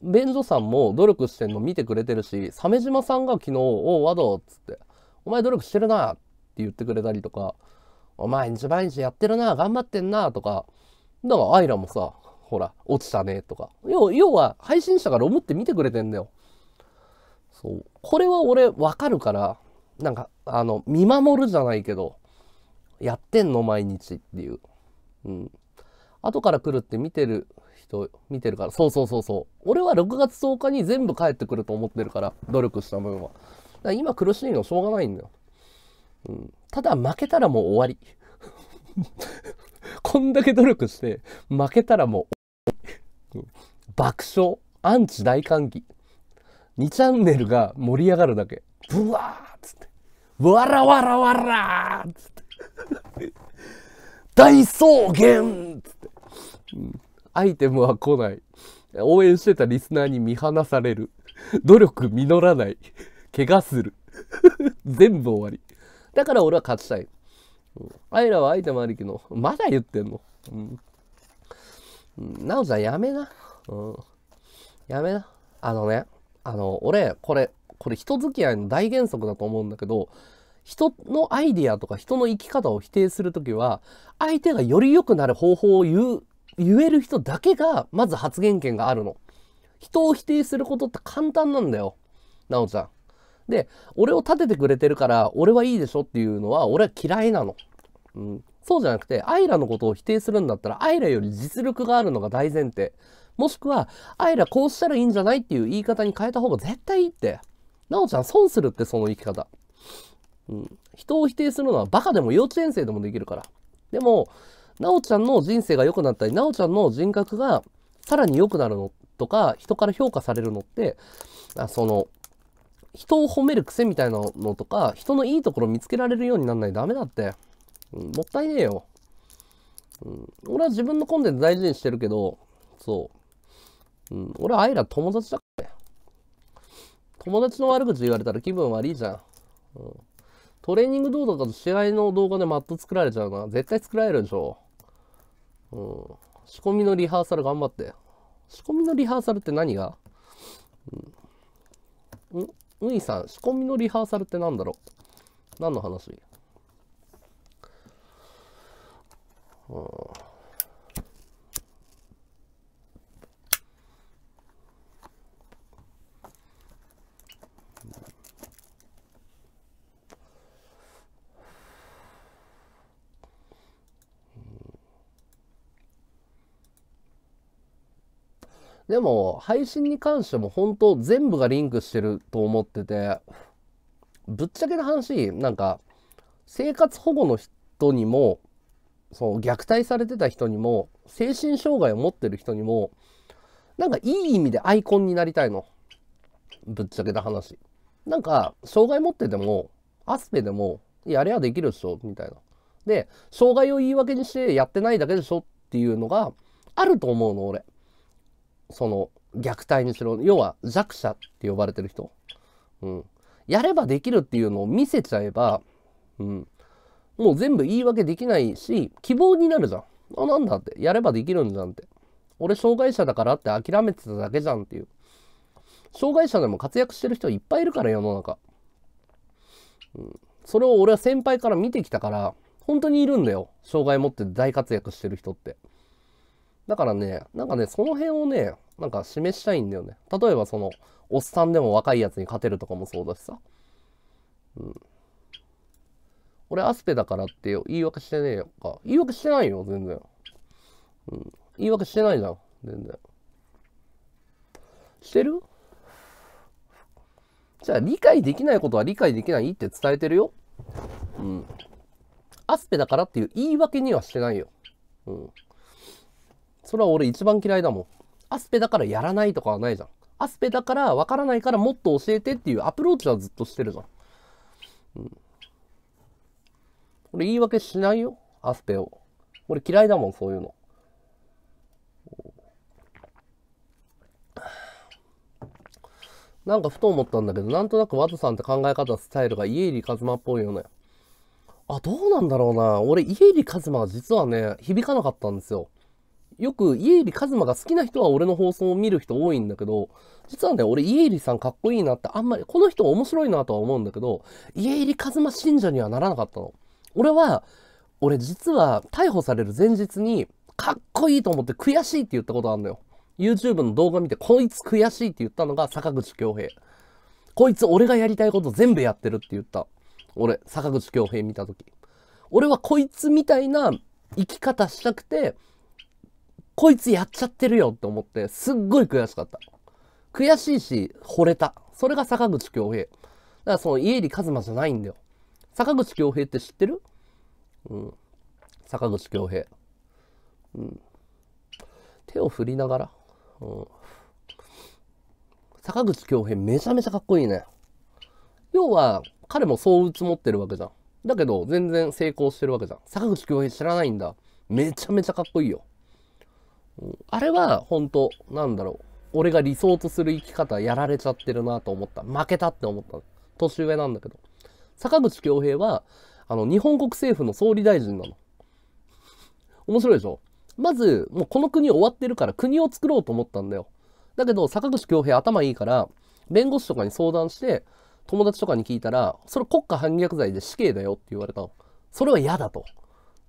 [SPEAKER 1] 便所さんも努力してんの見てくれてるし、鮫島さんが昨日、おう、ワドっつって、お前努力してるなっ言ってくれたりとか、お前日毎日やってるな、頑張ってんな、とか、だからアイラもさ、ほら、落ちたね、とか。要要は、配信者がロムって見てくれてんだよ。そう。これは俺、わかるから、なんか、あの、見守るじゃないけど、やってんの、毎日っていう。うん。後から来るって見てる人、見てるから、そうそうそうそう。俺は6月10日に全部帰ってくると思ってるから、努力した分は。今苦しいのしょうがないんだよ。うん、ただ負けたらもう終わり こんだけ努力して負けたらもう爆笑アンチ大歓喜2チャンネルが盛り上がるだけブワーっつってわらわらわらーっつって大草原つって、うん、アイテムは来ない応援してたリスナーに見放される努力実らない怪我する全部終わりだから俺は勝ちたい。うん、あいらは相手もありきの。まだ言ってんの。うん。なおさんやめな。うん。やめな。あのね、あの、俺、これ、これ人付き合いの大原則だと思うんだけど、人のアイディアとか人の生き方を否定する時は、相手がより良くなる方法を言う、言える人だけが、まず発言権があるの。人を否定することって簡単なんだよ。なおちゃん。で、俺を立ててくれてるから、俺はいいでしょっていうのは、俺は嫌いなの。うん。そうじゃなくて、アイラのことを否定するんだったら、アイラより実力があるのが大前提。もしくは、アイラこうしたらいいんじゃないっていう言い方に変えた方が絶対いいって。なおちゃん損するって、その生き方。うん。人を否定するのはバカでも幼稚園生でもできるから。でも、なおちゃんの人生が良くなったり、なおちゃんの人格がさらに良くなるのとか、人から評価されるのって、あその、人を褒める癖みたいなのとか、人のいいところ見つけられるようになんないとダメだって。うん、もったいねえよ。うん、俺は自分のコンテンツ大事にしてるけど、そう。うん、俺はあいら友達だから友達の悪口言われたら気分悪いじゃん。うん、トレーニング動画だと試合の動画でマット作られちゃうな。絶対作られるでしょ。うん、仕込みのリハーサル頑張って。仕込みのリハーサルって何が、うん、んウイさん、仕込みのリハーサルって何だろう何の話うん。でも、配信に関しても本当全部がリンクしてると思ってて、ぶっちゃけな話、なんか、生活保護の人にも、その虐待されてた人にも、精神障害を持ってる人にも、なんかいい意味でアイコンになりたいの。ぶっちゃけた話。なんか、障害持ってても、アスペでも、やりゃできるでしょ、みたいな。で、障害を言い訳にしてやってないだけでしょっていうのがあると思うの、俺。その虐待にしろ、要は弱者って呼ばれてる人。うん。やればできるっていうのを見せちゃえば、うん。もう全部言い訳できないし、希望になるじゃん。あ、なんだって。やればできるんじゃんって。俺、障害者だからって諦めてただけじゃんっていう。障害者でも活躍してる人いっぱいいるから、世の中。うん。それを俺は先輩から見てきたから、本当にいるんだよ。障害持って大活躍してる人って。だからね、なんかね、その辺をね、なんか示したいんだよね。例えばその、おっさんでも若いやつに勝てるとかもそうだしさ。うん。俺アスペだからって言い訳してねえよか。言い訳してないよ、全然。うん。言い訳してないじゃん、全然。してるじゃあ理解できないことは理解できないって伝えてるよ。うん。アスペだからっていう言い訳にはしてないよ。うん。それは俺一番嫌いだもん。アスペだからやらないとかはないじゃん。アスペだからわからないからもっと教えてっていうアプローチはずっとしてるじゃん。うん。俺言い訳しないよ。アスペを。俺嫌いだもん、そういうの。なんかふと思ったんだけど、なんとなくワ田さんって考え方、スタイルが家入一馬っぽいよね。あ、どうなんだろうな。俺、家入一馬は実はね、響かなかったんですよ。よく家入一馬が好きな人は俺の放送を見る人多いんだけど、実はね、俺家入さんかっこいいなってあんまり、この人面白いなとは思うんだけど、家入一馬信者にはならなかったの。俺は、俺実は逮捕される前日に、かっこいいと思って悔しいって言ったことあるのよ。YouTube の動画見て、こいつ悔しいって言ったのが坂口京平。こいつ俺がやりたいこと全部やってるって言った。俺、坂口京平見た時。俺はこいつみたいな生き方したくて、こいつやっちゃってるよって思って、すっごい悔しかった。悔しいし、惚れた。それが坂口京平。だからその家入一馬じゃないんだよ。坂口京平って知ってるうん。坂口京平。うん。手を振りながら。うん。坂口京平めちゃめちゃかっこいいね。要は、彼も相打つ持ってるわけじゃん。だけど、全然成功してるわけじゃん。坂口京平知らないんだ。めちゃめちゃかっこいいよ。あれは本当なんだろう。俺が理想とする生き方やられちゃってるなと思った。負けたって思った。年上なんだけど。坂口恭平は、あの、日本国政府の総理大臣なの。面白いでしょまず、もうこの国終わってるから国を作ろうと思ったんだよ。だけど、坂口恭平頭いいから、弁護士とかに相談して、友達とかに聞いたら、それ国家反逆罪で死刑だよって言われたの。それは嫌だと。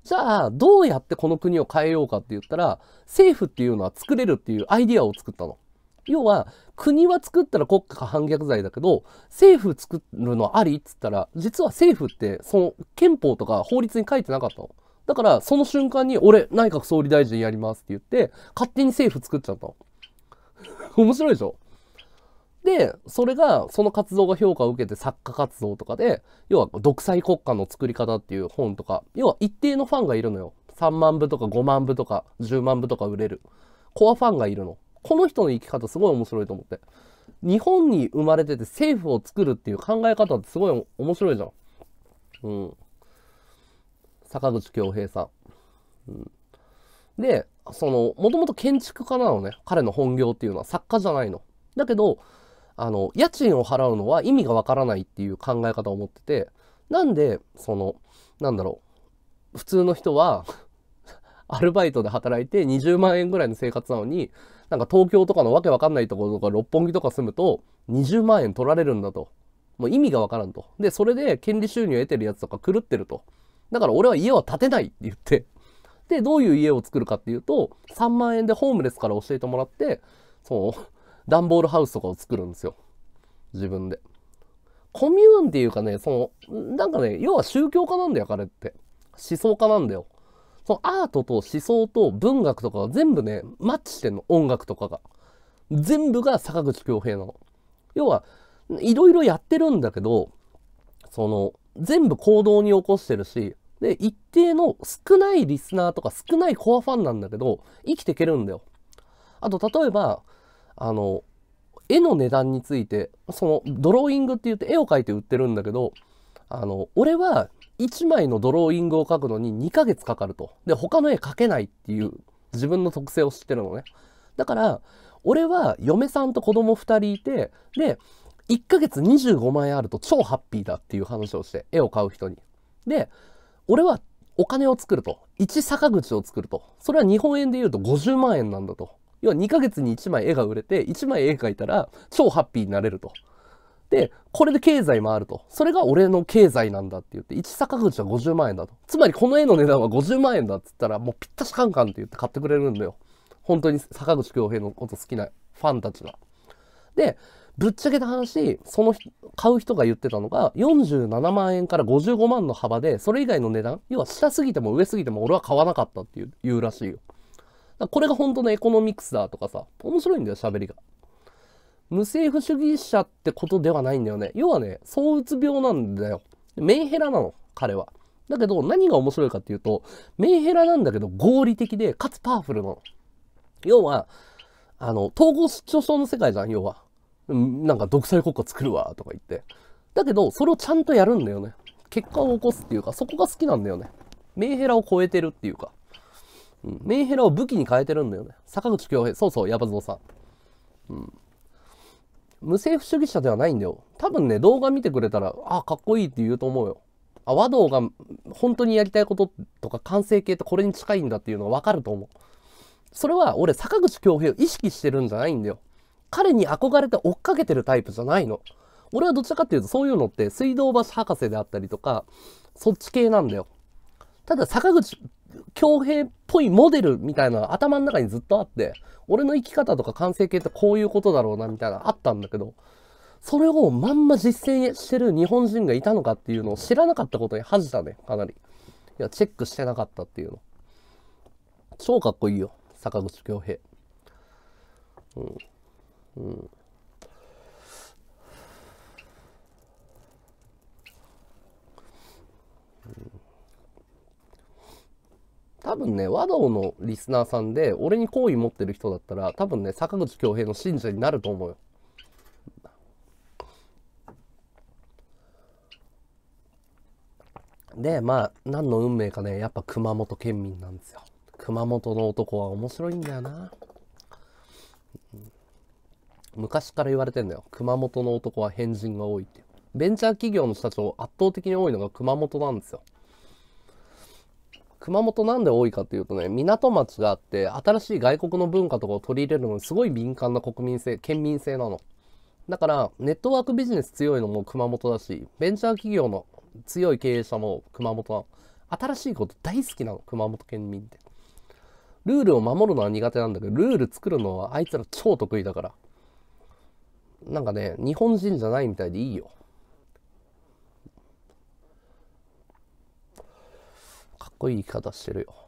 [SPEAKER 1] じゃあ、どうやってこの国を変えようかって言ったら、政府っていうのは作れるっていうアイディアを作ったの。要は、国は作ったら国家が反逆罪だけど、政府作るのありっつったら、実は政府って、その憲法とか法律に書いてなかったの。だから、その瞬間に、俺、内閣総理大臣やりますって言って、勝手に政府作っちゃったの。面白いでしょで、それが、その活動が評価を受けて作家活動とかで、要は独裁国家の作り方っていう本とか、要は一定のファンがいるのよ。3万部とか5万部とか10万部とか売れる。コアファンがいるの。この人の生き方すごい面白いと思って。日本に生まれてて政府を作るっていう考え方ってすごい面白いじゃん。うん。坂口恭平さん。うん、で、その、もともと建築家なのね。彼の本業っていうのは作家じゃないの。だけど、あの、家賃を払うのは意味がわからないっていう考え方を持ってて、なんで、その、なんだろう、普通の人は アルバイトで働いて20万円ぐらいの生活なのに、なんか東京とかのわけわかんないところとか六本木とか住むと20万円取られるんだと。もう意味がわからんと。で、それで権利収入を得てるやつとか狂ってると。だから俺は家は建てないって言って。で、どういう家を作るかっていうと、3万円でホームレスから教えてもらって、その、段ボールハウスとかを作るんですよ。自分で。コミューンっていうかね、その、なんかね、要は宗教家なんだよ、彼って。思想家なんだよ。そのアートと思想と文学とかが全部ね、マッチしてんの、音楽とかが。全部が坂口恭平なの。要は、いろいろやってるんだけど、その、全部行動に起こしてるし、で、一定の少ないリスナーとか少ないコアファンなんだけど、生きていけるんだよ。あと、例えば、あの、絵の値段について、その、ドローイングって言って絵を描いて売ってるんだけど、あの、俺は1枚のドローイングを描くのに2ヶ月かかると。で、他の絵描けないっていう自分の特性を知ってるのね。だから、俺は嫁さんと子供2人いて、で、1ヶ月25万円あると超ハッピーだっていう話をして、絵を買う人に。で、俺はお金を作ると。1坂口を作ると。それは日本円で言うと50万円なんだと。要は2ヶ月に1枚絵が売れて、1枚絵描いたら超ハッピーになれると。で、これで経済回ると。それが俺の経済なんだって言って、1坂口は50万円だと。つまりこの絵の値段は50万円だっつったら、もうぴったしカンカンって言って買ってくれるんだよ。本当に坂口恭平のこと好きなファンたちが。で、ぶっちゃけた話、その買う人が言ってたのが、47万円から55万の幅で、それ以外の値段、要は下すぎても上すぎても俺は買わなかったっていうらしいよ。これが本当のエコノミクスだとかさ、面白いんだよ、喋りが。無政府主義者ってことではないんだよね。要はね、躁うつ病なんだよ。メンヘラなの、彼は。だけど、何が面白いかっていうと、メンヘラなんだけど合理的で、かつパワフルなの。要は、あの、統合失調症の世界じゃん、要は。なんか独裁国家作るわ、とか言って。だけど、それをちゃんとやるんだよね。結果を起こすっていうか、そこが好きなんだよね。メンヘラを超えてるっていうか。うん、メンヘラを武器に変えてるんだよね。坂口恭平、そうそう、ヤバゾウさん。うん。無政府主義者ではないんだよ。多分ね、動画見てくれたら、あ、かっこいいって言うと思うよ。あ、和道が本当にやりたいこととか完成形ってこれに近いんだっていうのがわかると思う。それは俺、坂口恭平を意識してるんじゃないんだよ。彼に憧れて追っかけてるタイプじゃないの。俺はどちらかっていうと、そういうのって水道橋博士であったりとか、そっち系なんだよ。ただ、坂口強兵っぽいモデルみたいな頭の中にずっとあって、俺の生き方とか完成形ってこういうことだろうなみたいなあったんだけど、それをまんま実践してる日本人がいたのかっていうのを知らなかったことに恥じたね、かなり。いや、チェックしてなかったっていうの。超かっこいいよ、坂口恭平。うん。うん。多分ね、和道のリスナーさんで、俺に好意持ってる人だったら、多分ね、坂口恭平の信者になると思うよ。で、まあ、何の運命かね、やっぱ熊本県民なんですよ。熊本の男は面白いんだよな。昔から言われてんだよ。熊本の男は変人が多いって。ベンチャー企業の社長、圧倒的に多いのが熊本なんですよ。熊本なんで多いかというとね、港町があって、新しい外国の文化とかを取り入れるのにすごい敏感な国民性、県民性なの。だから、ネットワークビジネス強いのも熊本だし、ベンチャー企業の強い経営者も熊本の。新しいこと大好きなの、熊本県民って。ルールを守るのは苦手なんだけど、ルール作るのはあいつら超得意だから。なんかね、日本人じゃないみたいでいいよ。こいい言い方してるよ。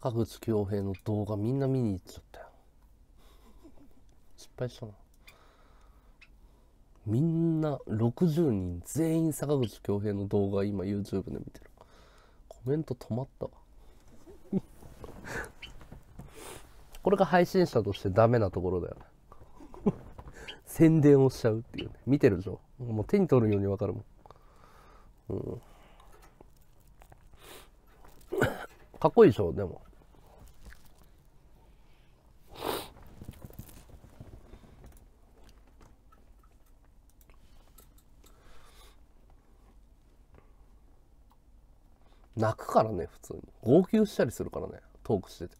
[SPEAKER 1] 坂口恭平の動画みんな見に行っちゃったよ失敗したなみんな60人全員坂口恭平の動画今 YouTube で見てるコメント止まったわこれが配信者としてダメなところだよね宣伝をしちゃうっていうね見てるでしょもう手に取るようにわかるもん、うん、かっこいいでしょでも泣くからね普通に号泣したりするからねトークしてて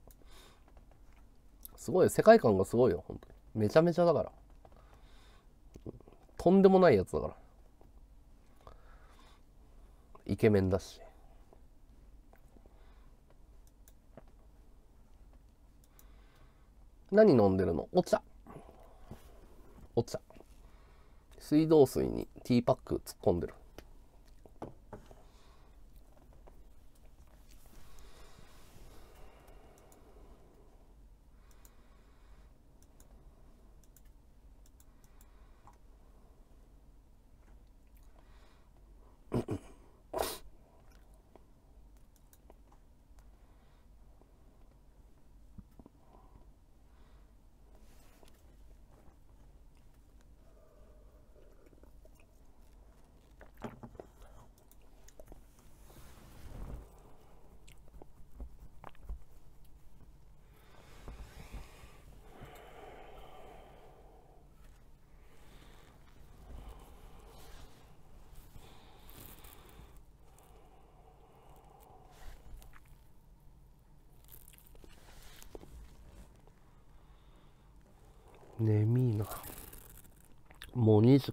[SPEAKER 1] すごい世界観がすごいよ本当にめちゃめちゃだからとんでもないやつだからイケメンだし何飲んでるのお茶お茶水道水にティーパック突っ込んでる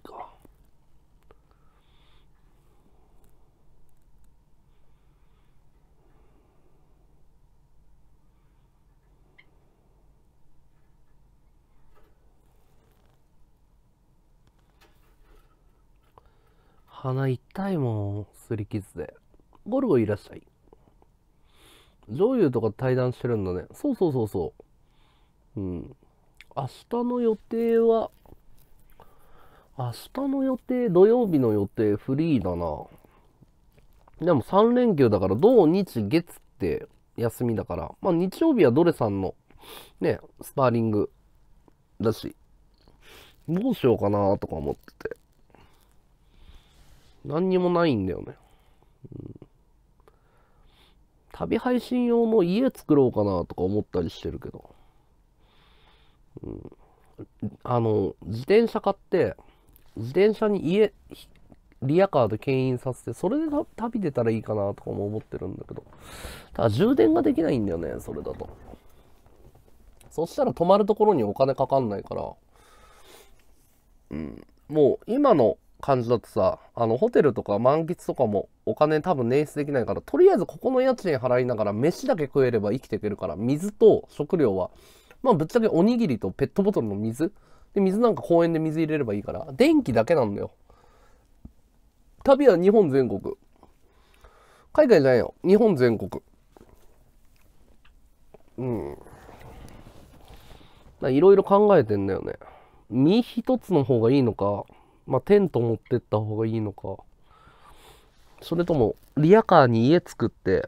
[SPEAKER 1] つか。鼻痛いもん、すり傷で。ゴルゴいらっしゃい。上優とか対談してるんだね。そうそうそうそう。うん。明日の予定は、明日の予定、土曜日の予定フリーだな。でも3連休だから、土日月って休みだから、まあ日曜日はドレさんのね、スパーリングだし、どうしようかなとか思ってて。何にもないんだよね。うん、旅配信用の家作ろうかなとか思ったりしてるけど。うん、あの、自転車買って、自転車に家、リアカーで牽引させて、それで旅出たらいいかなとかも思ってるんだけど、ただ充電ができないんだよね、それだと。そしたら泊まるところにお金かかんないから、うん、もう今の感じだとさ、あのホテルとか満喫とかもお金多分捻出できないから、とりあえずここの家賃払いながら飯だけ食えれば生きていけるから、水と食料は、まあぶっちゃけおにぎりとペットボトルの水で、水なんか公園で水入れればいいから、電気だけなんだよ。旅は日本全国。海外じゃないよ。日本全国。うん。いろいろ考えてんだよね。身一つの方がいいのか、まあ、テント持ってった方がいいのか、それとも、リアカーに家作って、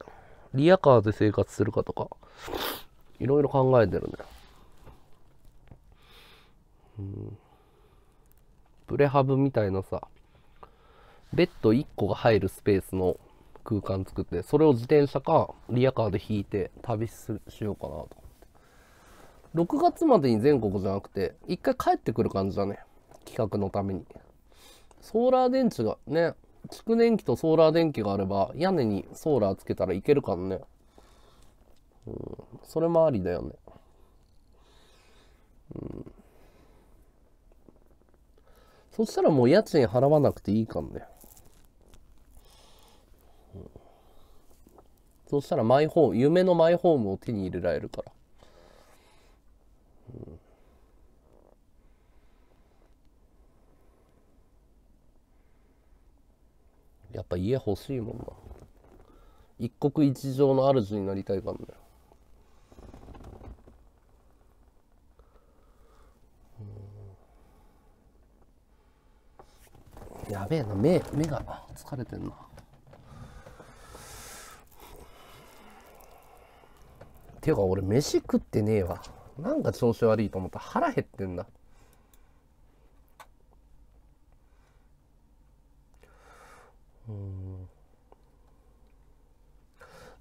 [SPEAKER 1] リアカーで生活するかとか、いろいろ考えてるね。プレハブみたいなさ、ベッド1個が入るスペースの空間作って、それを自転車かリアカーで引いて旅しようかなと思って。6月までに全国じゃなくて、一回帰ってくる感じだね。企画のために。ソーラー電池がね、蓄電器とソーラー電気があれば、屋根にソーラーつけたらいけるからね。うん、それもありだよね。うんそしたらもう家賃払わなくていいかんだよ。そしたらマイホーム、夢のマイホームを手に入れられるから。やっぱ家欲しいもんな。一国一城の主になりたいかだね。やべえな目目が疲れてんなていうか俺飯食ってねえわなんか調子悪いと思った腹減ってんだ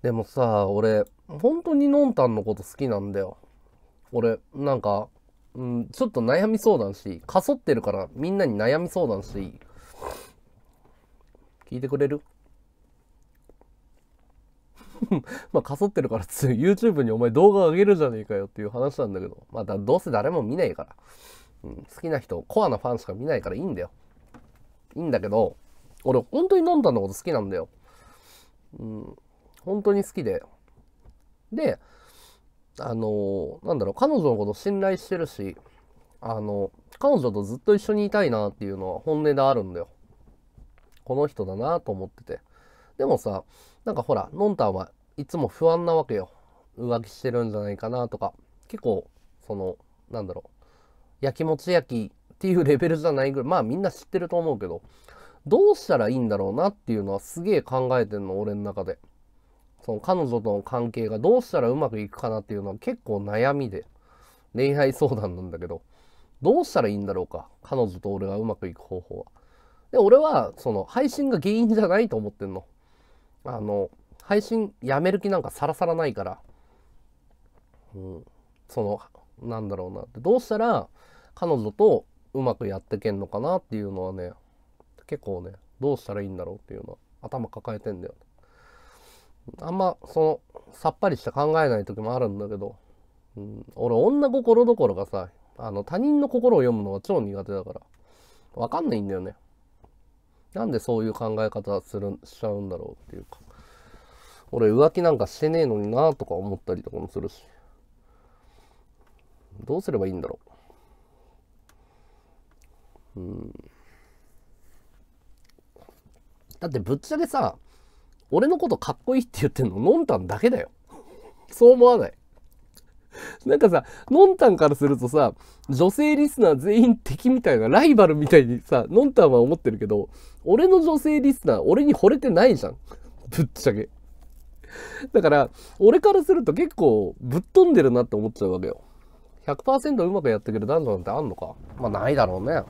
[SPEAKER 1] でもさ俺本当にのんたんのこと好きなんだよ俺なんかうん、ちょっと悩み相談し、かそってるからみんなに悩み相談し、聞いてくれる まあ、かそってるから、YouTube にお前動画上げるじゃねえかよっていう話なんだけど。まあ、だどうせ誰も見ないから。うん、好きな人、コアなファンしか見ないからいいんだよ。いいんだけど、俺、本当に飲んだのこと好きなんだよ。うん、本当に好きで。で、あのー、なんだろう、彼女のこと信頼してるし、あの、彼女とずっと一緒にいたいなっていうのは本音であるんだよ。この人だなと思ってて。でもさ、なんかほら、のんたんはいつも不安なわけよ。浮気してるんじゃないかなとか。結構、その、なんだろう。やきもち焼きっていうレベルじゃないぐらい、まあみんな知ってると思うけど、どうしたらいいんだろうなっていうのはすげえ考えてんの、俺の中で。その彼女との関係がどうしたらうまくいくかなっていうのは結構悩みで、恋愛相談なんだけど、どうしたらいいんだろうか、彼女と俺がうまくいく方法は。で俺はその配信が原因じゃないと思ってんの。あの配信やめる気なんかさらさらないから、うん、そのなんだろうなってどうしたら彼女とうまくやってけんのかなっていうのはね結構ねどうしたらいいんだろうっていうのは頭抱えてんだよ。あんまそのさっぱりして考えない時もあるんだけど、うん、俺女心どころがさあの他人の心を読むのは超苦手だから分かんないんだよね。なんでそういう考え方するしちゃうんだろうっていうか。俺浮気なんかしてねえのになとか思ったりとかもするし。どうすればいいんだろう。うん。だってぶっちゃけさ、俺のことかっこいいって言ってんの、のんたんだけだよ。そう思わない。なんかさ、のんたんからするとさ、女性リスナー全員敵みたいな、ライバルみたいにさ、のんたんは思ってるけど、俺の女性リスナー、俺に惚れてないじゃん。ぶっちゃけ。だから、俺からすると結構ぶっ飛んでるなって思っちゃうわけよ。100%うまくやってくる男女なんてあんのかまあないだろうね。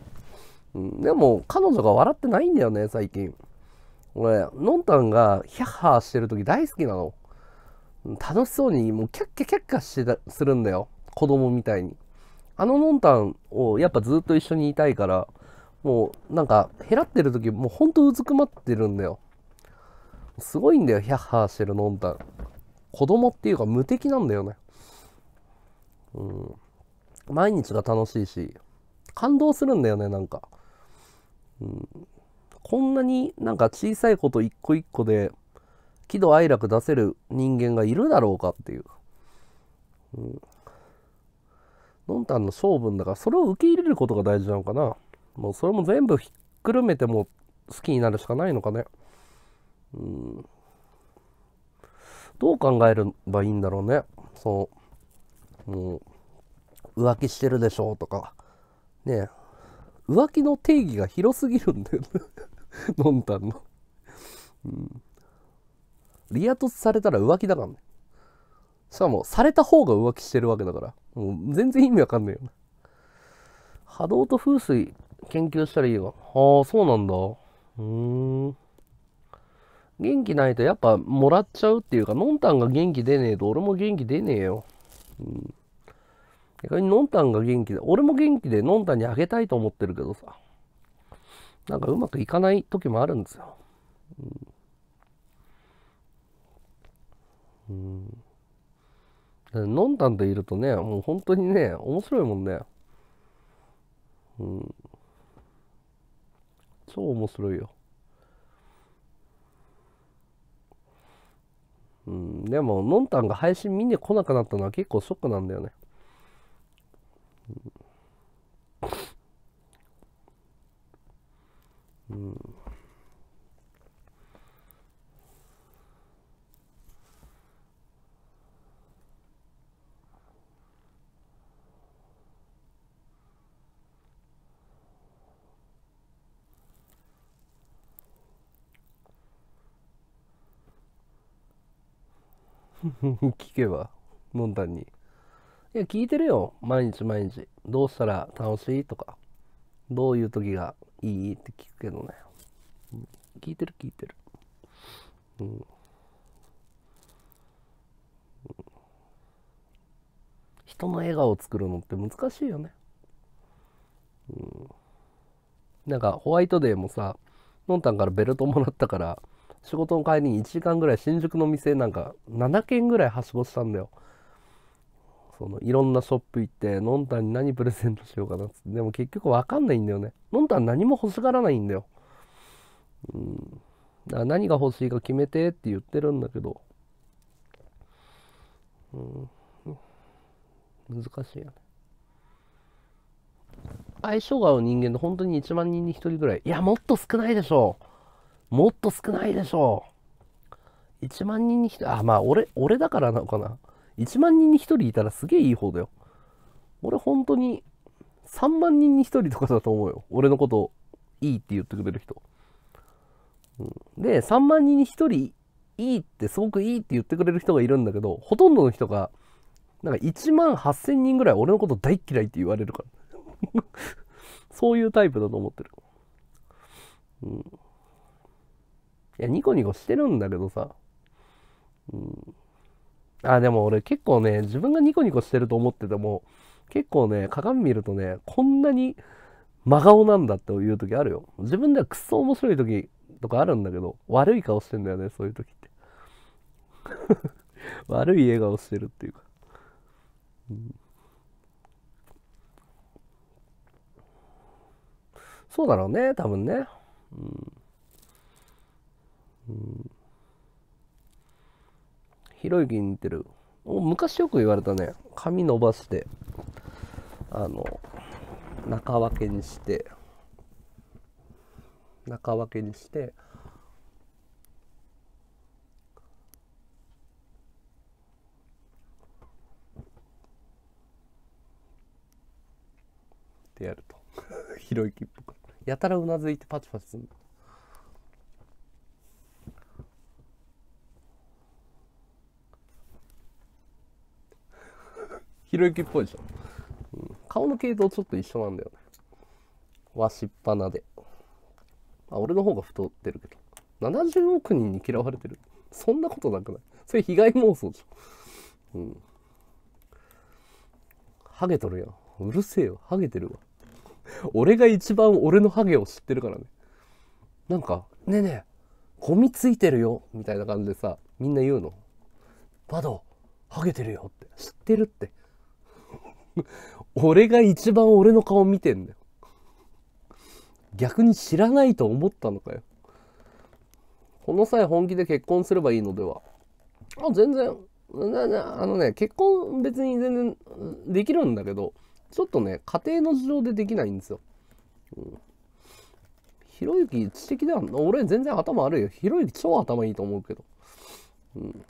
[SPEAKER 1] うん、でも、彼女が笑ってないんだよね、最近。俺、のんたんがヒャッハーしてる時大好きなの。楽しそうにもうキャッキャキャッキャしてたするんだよ子供みたいにあののんたんをやっぱずっと一緒にいたいからもうなんかへらってる時もうほんとうずくまってるんだよすごいんだよヒャッハーしてるのんたん子供っていうか無敵なんだよねうん毎日が楽しいし感動するんだよねなんか、うん、こんなになんか小さいこと一個一個で喜怒哀楽出せる人間がいるだろうかっていう。うん。のんたんの性分だから、それを受け入れることが大事なのかな。もうそれも全部ひっくるめても好きになるしかないのかね。うん。どう考えればいいんだろうね。そう。もう、浮気してるでしょうとか。ね浮気の定義が広すぎるんだよね。のんたんの。うん。リア突されたら浮気だからね。しかも、された方が浮気してるわけだから。もう全然意味わかんないよ波動と風水研究したらいいよ。ああ、そうなんだ。うーん。元気ないとやっぱもらっちゃうっていうか、のんたんが元気出ねえと俺も元気出ねえよ。うん。逆にのんたんが元気で、俺も元気でのんたんにあげたいと思ってるけどさ。なんかうまくいかない時もあるんですよ。うんうん。飲んだんといるとね、もう本当にね、面白いもんね。うん。超面白いよ。うん、でも、飲んだんが配信見に来なくなったのは結構ショックなんだよね。うん。うん 聞けば、のんたんに。いや、聞いてるよ。毎日毎日。どうしたら楽しいとか、どういう時がいいって聞くけどね。聞いてる聞いてる。うん。人の笑顔を作るのって難しいよね。うん。なんか、ホワイトデーもさ、のんたんからベルトもらったから、仕事の帰りに1時間ぐらい新宿の店なんか7軒ぐらいはしごしたんだよ。そのいろんなショップ行ってのんたんに何プレゼントしようかなってでも結局分かんないんだよねのんたん何も欲しがらないんだようんだから何が欲しいか決めてって言ってるんだけどうん難しいよね相性が合う人間で本当に1万人に1人ぐらいいやもっと少ないでしょうもっと少ないでしょう。1万人に1人、あ、まあ俺、俺だからなのかな。1万人に1人いたらすげえいい方だよ。俺本当に3万人に1人とかだと思うよ。俺のこといいって言ってくれる人。うん、で、3万人に1人いいって、すごくいいって言ってくれる人がいるんだけど、ほとんどの人が、なんか1万8000人ぐらい俺のこと大嫌いって言われるから。そういうタイプだと思ってる。うんいや、ニコニコしてるんだけどさ。うん。あ、でも俺結構ね、自分がニコニコしてると思ってても、結構ね、鏡見るとね、こんなに真顔なんだっていう時あるよ。自分ではくっそ面白い時とかあるんだけど、悪い顔してんだよね、そういう時って。悪い笑顔してるっていうか。うん、そうだろうね、多分ね。うんうん。ひろゆきに似てる。お昔よく言われたね。髪伸ばして、あの、中分けにして、中分けにして、ってやると。ひろゆきっぽく。やたらうなずいてパチパチするひろゆきっぽいでしょ、うん、顔の系統ちょっと一緒なんだよねわしっぱなであ俺の方が太ってるけど70億人に嫌われてるそんなことなくないそれ被害妄想でしょうんハゲとるやんうるせえよハゲてるわ俺が一番俺のハゲを知ってるからねなんか「ねえねえゴミついてるよ」みたいな感じでさみんな言うの「バドハゲてるよ」って知ってるって俺が一番俺の顔見てんだよ。逆に知らないと思ったのかよ。この際本気で結婚すればいいのでは。あ、全然、ななあのね、結婚別に全然できるんだけど、ちょっとね、家庭の事情でできないんですよ。うん、ひろゆき知的だ。俺全然頭悪いよ。ひろゆき超頭いいと思うけど。うん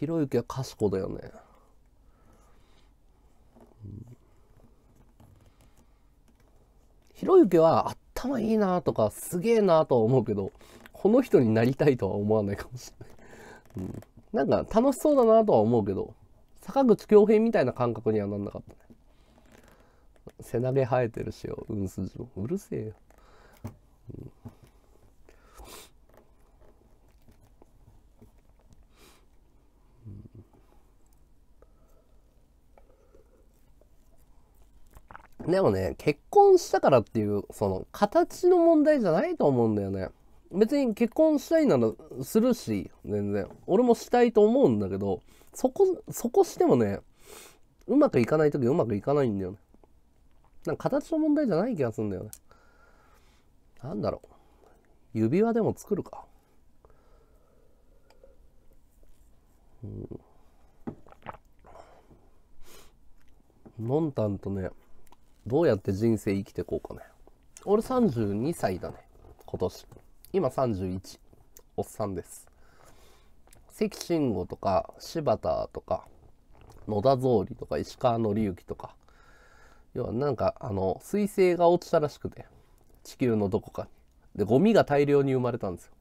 [SPEAKER 1] ひろゆきはかすこだよね。ひろゆきは頭いいなとかすげえなとは思うけど、この人になりたいとは思わないかもしれない。うん、なんか楽しそうだなとは思うけど、坂口恭平みたいな感覚にはなんなかったね。背投げ生えてるしよ、うんすじも。うるせえよ。うんでもね、結婚したからっていう、その、形の問題じゃないと思うんだよね。別に結婚したいならするし、全然。俺もしたいと思うんだけど、そこ、そこしてもね、うまくいかない時うまくいかないんだよね。なんか形の問題じゃない気がするんだよね。なんだろう。指輪でも作るか。うん。ノンタンとね、どうやって人生生きてこうかね。俺32歳だね。今年。今31。おっさんです。関慎吾とか、柴田とか、野田造里とか、石川紀之とか。要はなんか、あの、彗星が落ちたらしくて、地球のどこかに。で、ゴミが大量に生まれたんですよ。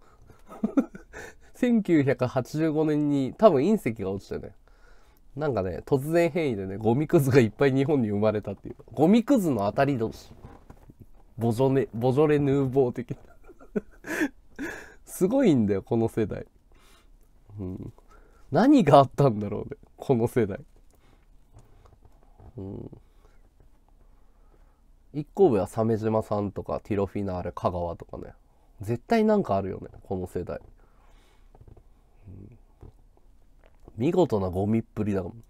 [SPEAKER 1] 1985 年に多分隕石が落ちてね。なんかね、突然変異でね、ゴミくずがいっぱい日本に生まれたっていう。ゴミくずの当たり年。ボジョネ、ボジョレヌーボー的な。すごいんだよ、この世代。うん。何があったんだろうね、この世代。うん。一個上は鮫島さんとか、ティロフィナーレ、香川とかね。絶対なんかあるよね、この世代。見事なゴミっぷりだもん。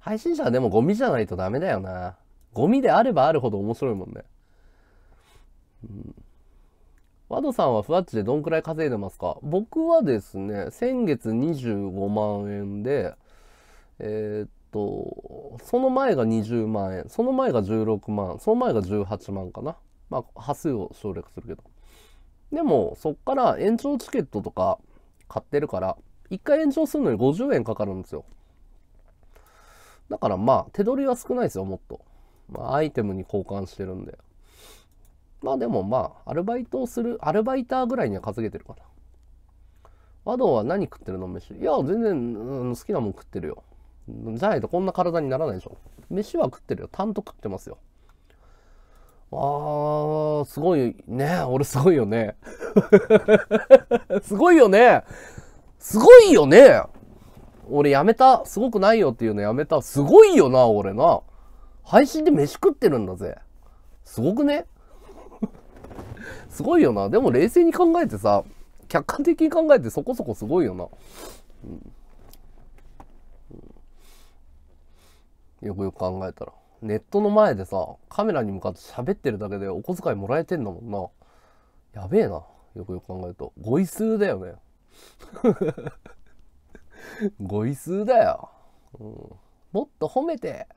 [SPEAKER 1] 配信者はでもゴミじゃないとダメだよな。ゴミであればあるほど面白いもんね。うん、ワドさんはふわっちでどんくらい稼いでますか僕はですね、先月25万円で、えー、っと、その前が20万円、その前が16万、その前が18万かな。まあ、端数を省略するけど。でも、そっから延長チケットとか、買ってるから、1回延長するのに50円かかるんですよ。だからまあ、手取りは少ないですよ、もっと。まあ、アイテムに交換してるんで。まあでもまあ、アルバイトをする、アルバイターぐらいには稼げてるかな。アドは何食ってるの飯いや、全然、うん、好きなもん食ってるよ。じゃないとこんな体にならないでしょ。飯は食ってるよ。単と食ってますよ。ああ、すごいね。俺すごいよね。すごいよね。すごいよね。俺やめた。すごくないよっていうのやめた。すごいよな、俺な。配信で飯食ってるんだぜ。すごくね すごいよな。でも冷静に考えてさ、客観的に考えてそこそこすごいよな。うん、よくよく考えたら。ネットの前でさ、カメラに向かって喋ってるだけでお小遣いもらえてんだもんな。やべえな。よくよく考えると。ごい数だよね。ごい数だよ、うん。もっと褒めて。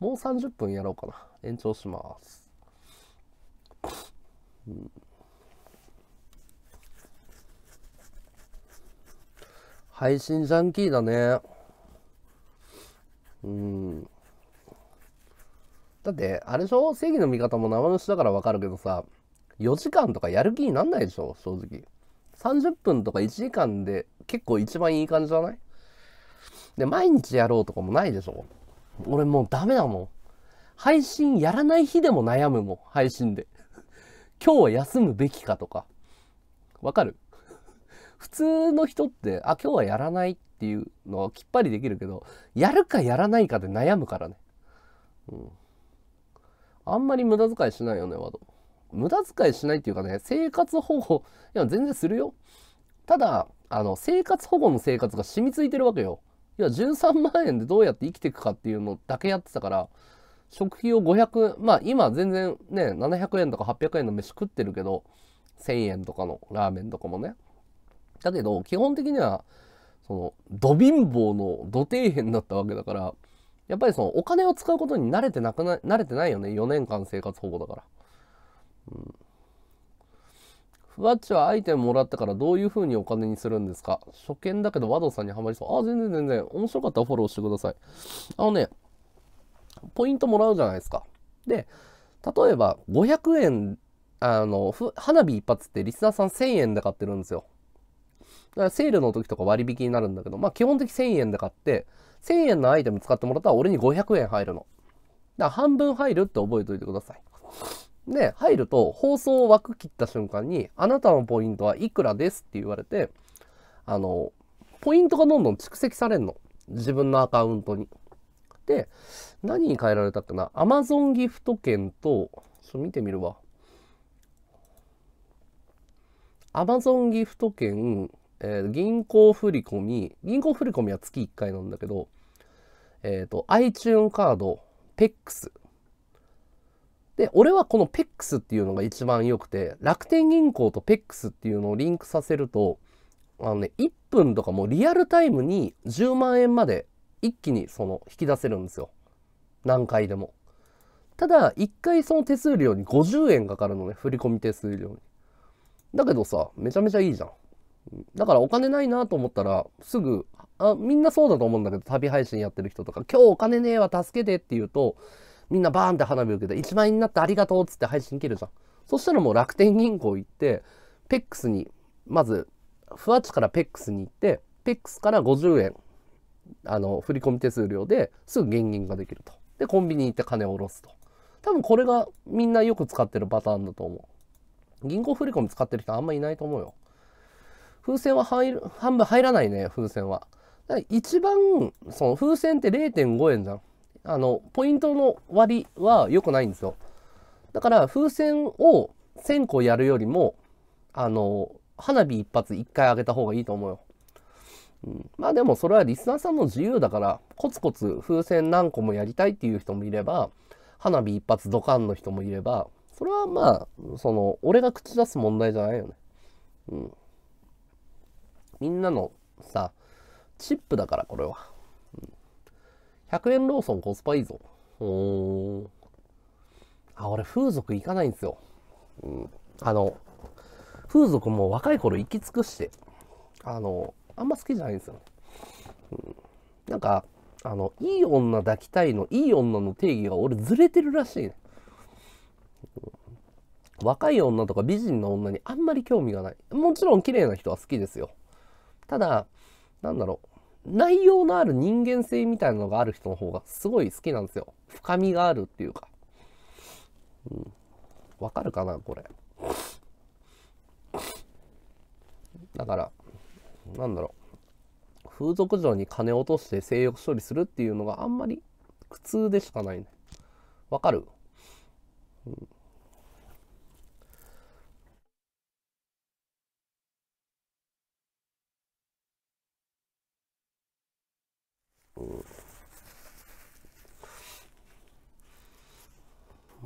[SPEAKER 1] もう30分やろうかな。延長します。うん配信ジャンキーだね。うんだってあれでしょ正義の味方も生主だからわかるけどさ4時間とかやる気になんないでしょ正直30分とか1時間で結構一番いい感じじゃないで毎日やろうとかもないでしょ俺もうダメだもん配信やらない日でも悩むもん配信で今日は休むべきかとかわかる普通の人ってあ今日はやらないっていうのはきっぱりできるけどやるかやらないかで悩むからね、うん、あんまり無駄遣いしないよねワード無駄遣いしないっていうかね生活保護いや全然するよただあの生活保護の生活が染みついてるわけよいや13万円でどうやって生きていくかっていうのだけやってたから食費を500まあ今全然ね700円とか800円の飯食ってるけど1000円とかのラーメンとかもねだけど基本的にはその、ど貧乏のど底辺だったわけだから、やっぱりそのお金を使うことに慣れてなくな、慣れてないよね。4年間生活保護だから。うん。ふわっちはアイテムもらったからどういう風にお金にするんですか初見だけど和道さんにはまりそう。あ、全然全然。面白かったらフォローしてください。あのね、ポイントもらうじゃないですか。で、例えば500円、あの、花火一発ってリスナーさん1000円で買ってるんですよ。からセールの時とか割引になるんだけど、まあ基本的1000円で買って、1000円のアイテム使ってもらったら俺に500円入るの。だから半分入るって覚えておいてください。で、入ると放送を枠切った瞬間に、あなたのポイントはいくらですって言われて、あの、ポイントがどんどん蓄積されんの。自分のアカウントに。で、何に変えられたっけな ?Amazon ギフト券と、ちょっと見てみるわ。Amazon ギフト券、えー、銀行振込、銀行振込は月1回なんだけど、えっ、ー、と、iTune カード、PEX。で、俺はこの PEX っていうのが一番良くて、楽天銀行と PEX っていうのをリンクさせると、あのね、1分とかもリアルタイムに10万円まで一気にその引き出せるんですよ。何回でも。ただ、1回その手数料に50円かかるのね、振込手数料に。だけどさ、めちゃめちゃいいじゃん。だからお金ないなと思ったら、すぐ、あ、みんなそうだと思うんだけど、旅配信やってる人とか、今日お金ねえわ、助けてって言うと、みんなバーンって花火受けて、1万円になってありがとうっつって配信切るじゃん。そしたらもう楽天銀行行って、ペックスに、まず、ふわちからペックスに行って、ペックスから50円、あの、振込手数料ですぐ現金ができると。で、コンビニ行って金を下ろすと。多分これがみんなよく使ってるパターンだと思う。銀行振込使ってる人あんまいないと思うよ。風船は入る半分入らないね風船は。一番その風船って0.5円じゃん。あのポイントの割は良くないんですよ。だから風船を1000個やるよりもあの花火一発一回上げた方がいいと思うよ。うん、まあでもそれはリスナーさんの自由だからコツコツ風船何個もやりたいっていう人もいれば花火一発ドカンの人もいればそれはまあその俺が口出す問題じゃないよね。うんみんなのさ、チップだから、これは。100円ローソンコスパいいぞ。おー。あ、俺、風俗行かないんですよ。うん。あの、風俗も若い頃行き尽くして、あの、あんま好きじゃないんですよね。うん、なんか、あの、いい女抱きたいの、いい女の定義が俺ずれてるらしいね。若い女とか美人の女にあんまり興味がない。もちろん綺麗な人は好きですよ。ただ、なんだろう、内容のある人間性みたいなのがある人の方がすごい好きなんですよ。深みがあるっていうか。うん。わかるかな、これ。だから、なんだろう。風俗嬢に金を落として性欲処理するっていうのがあんまり苦痛でしかないね。わかる、うん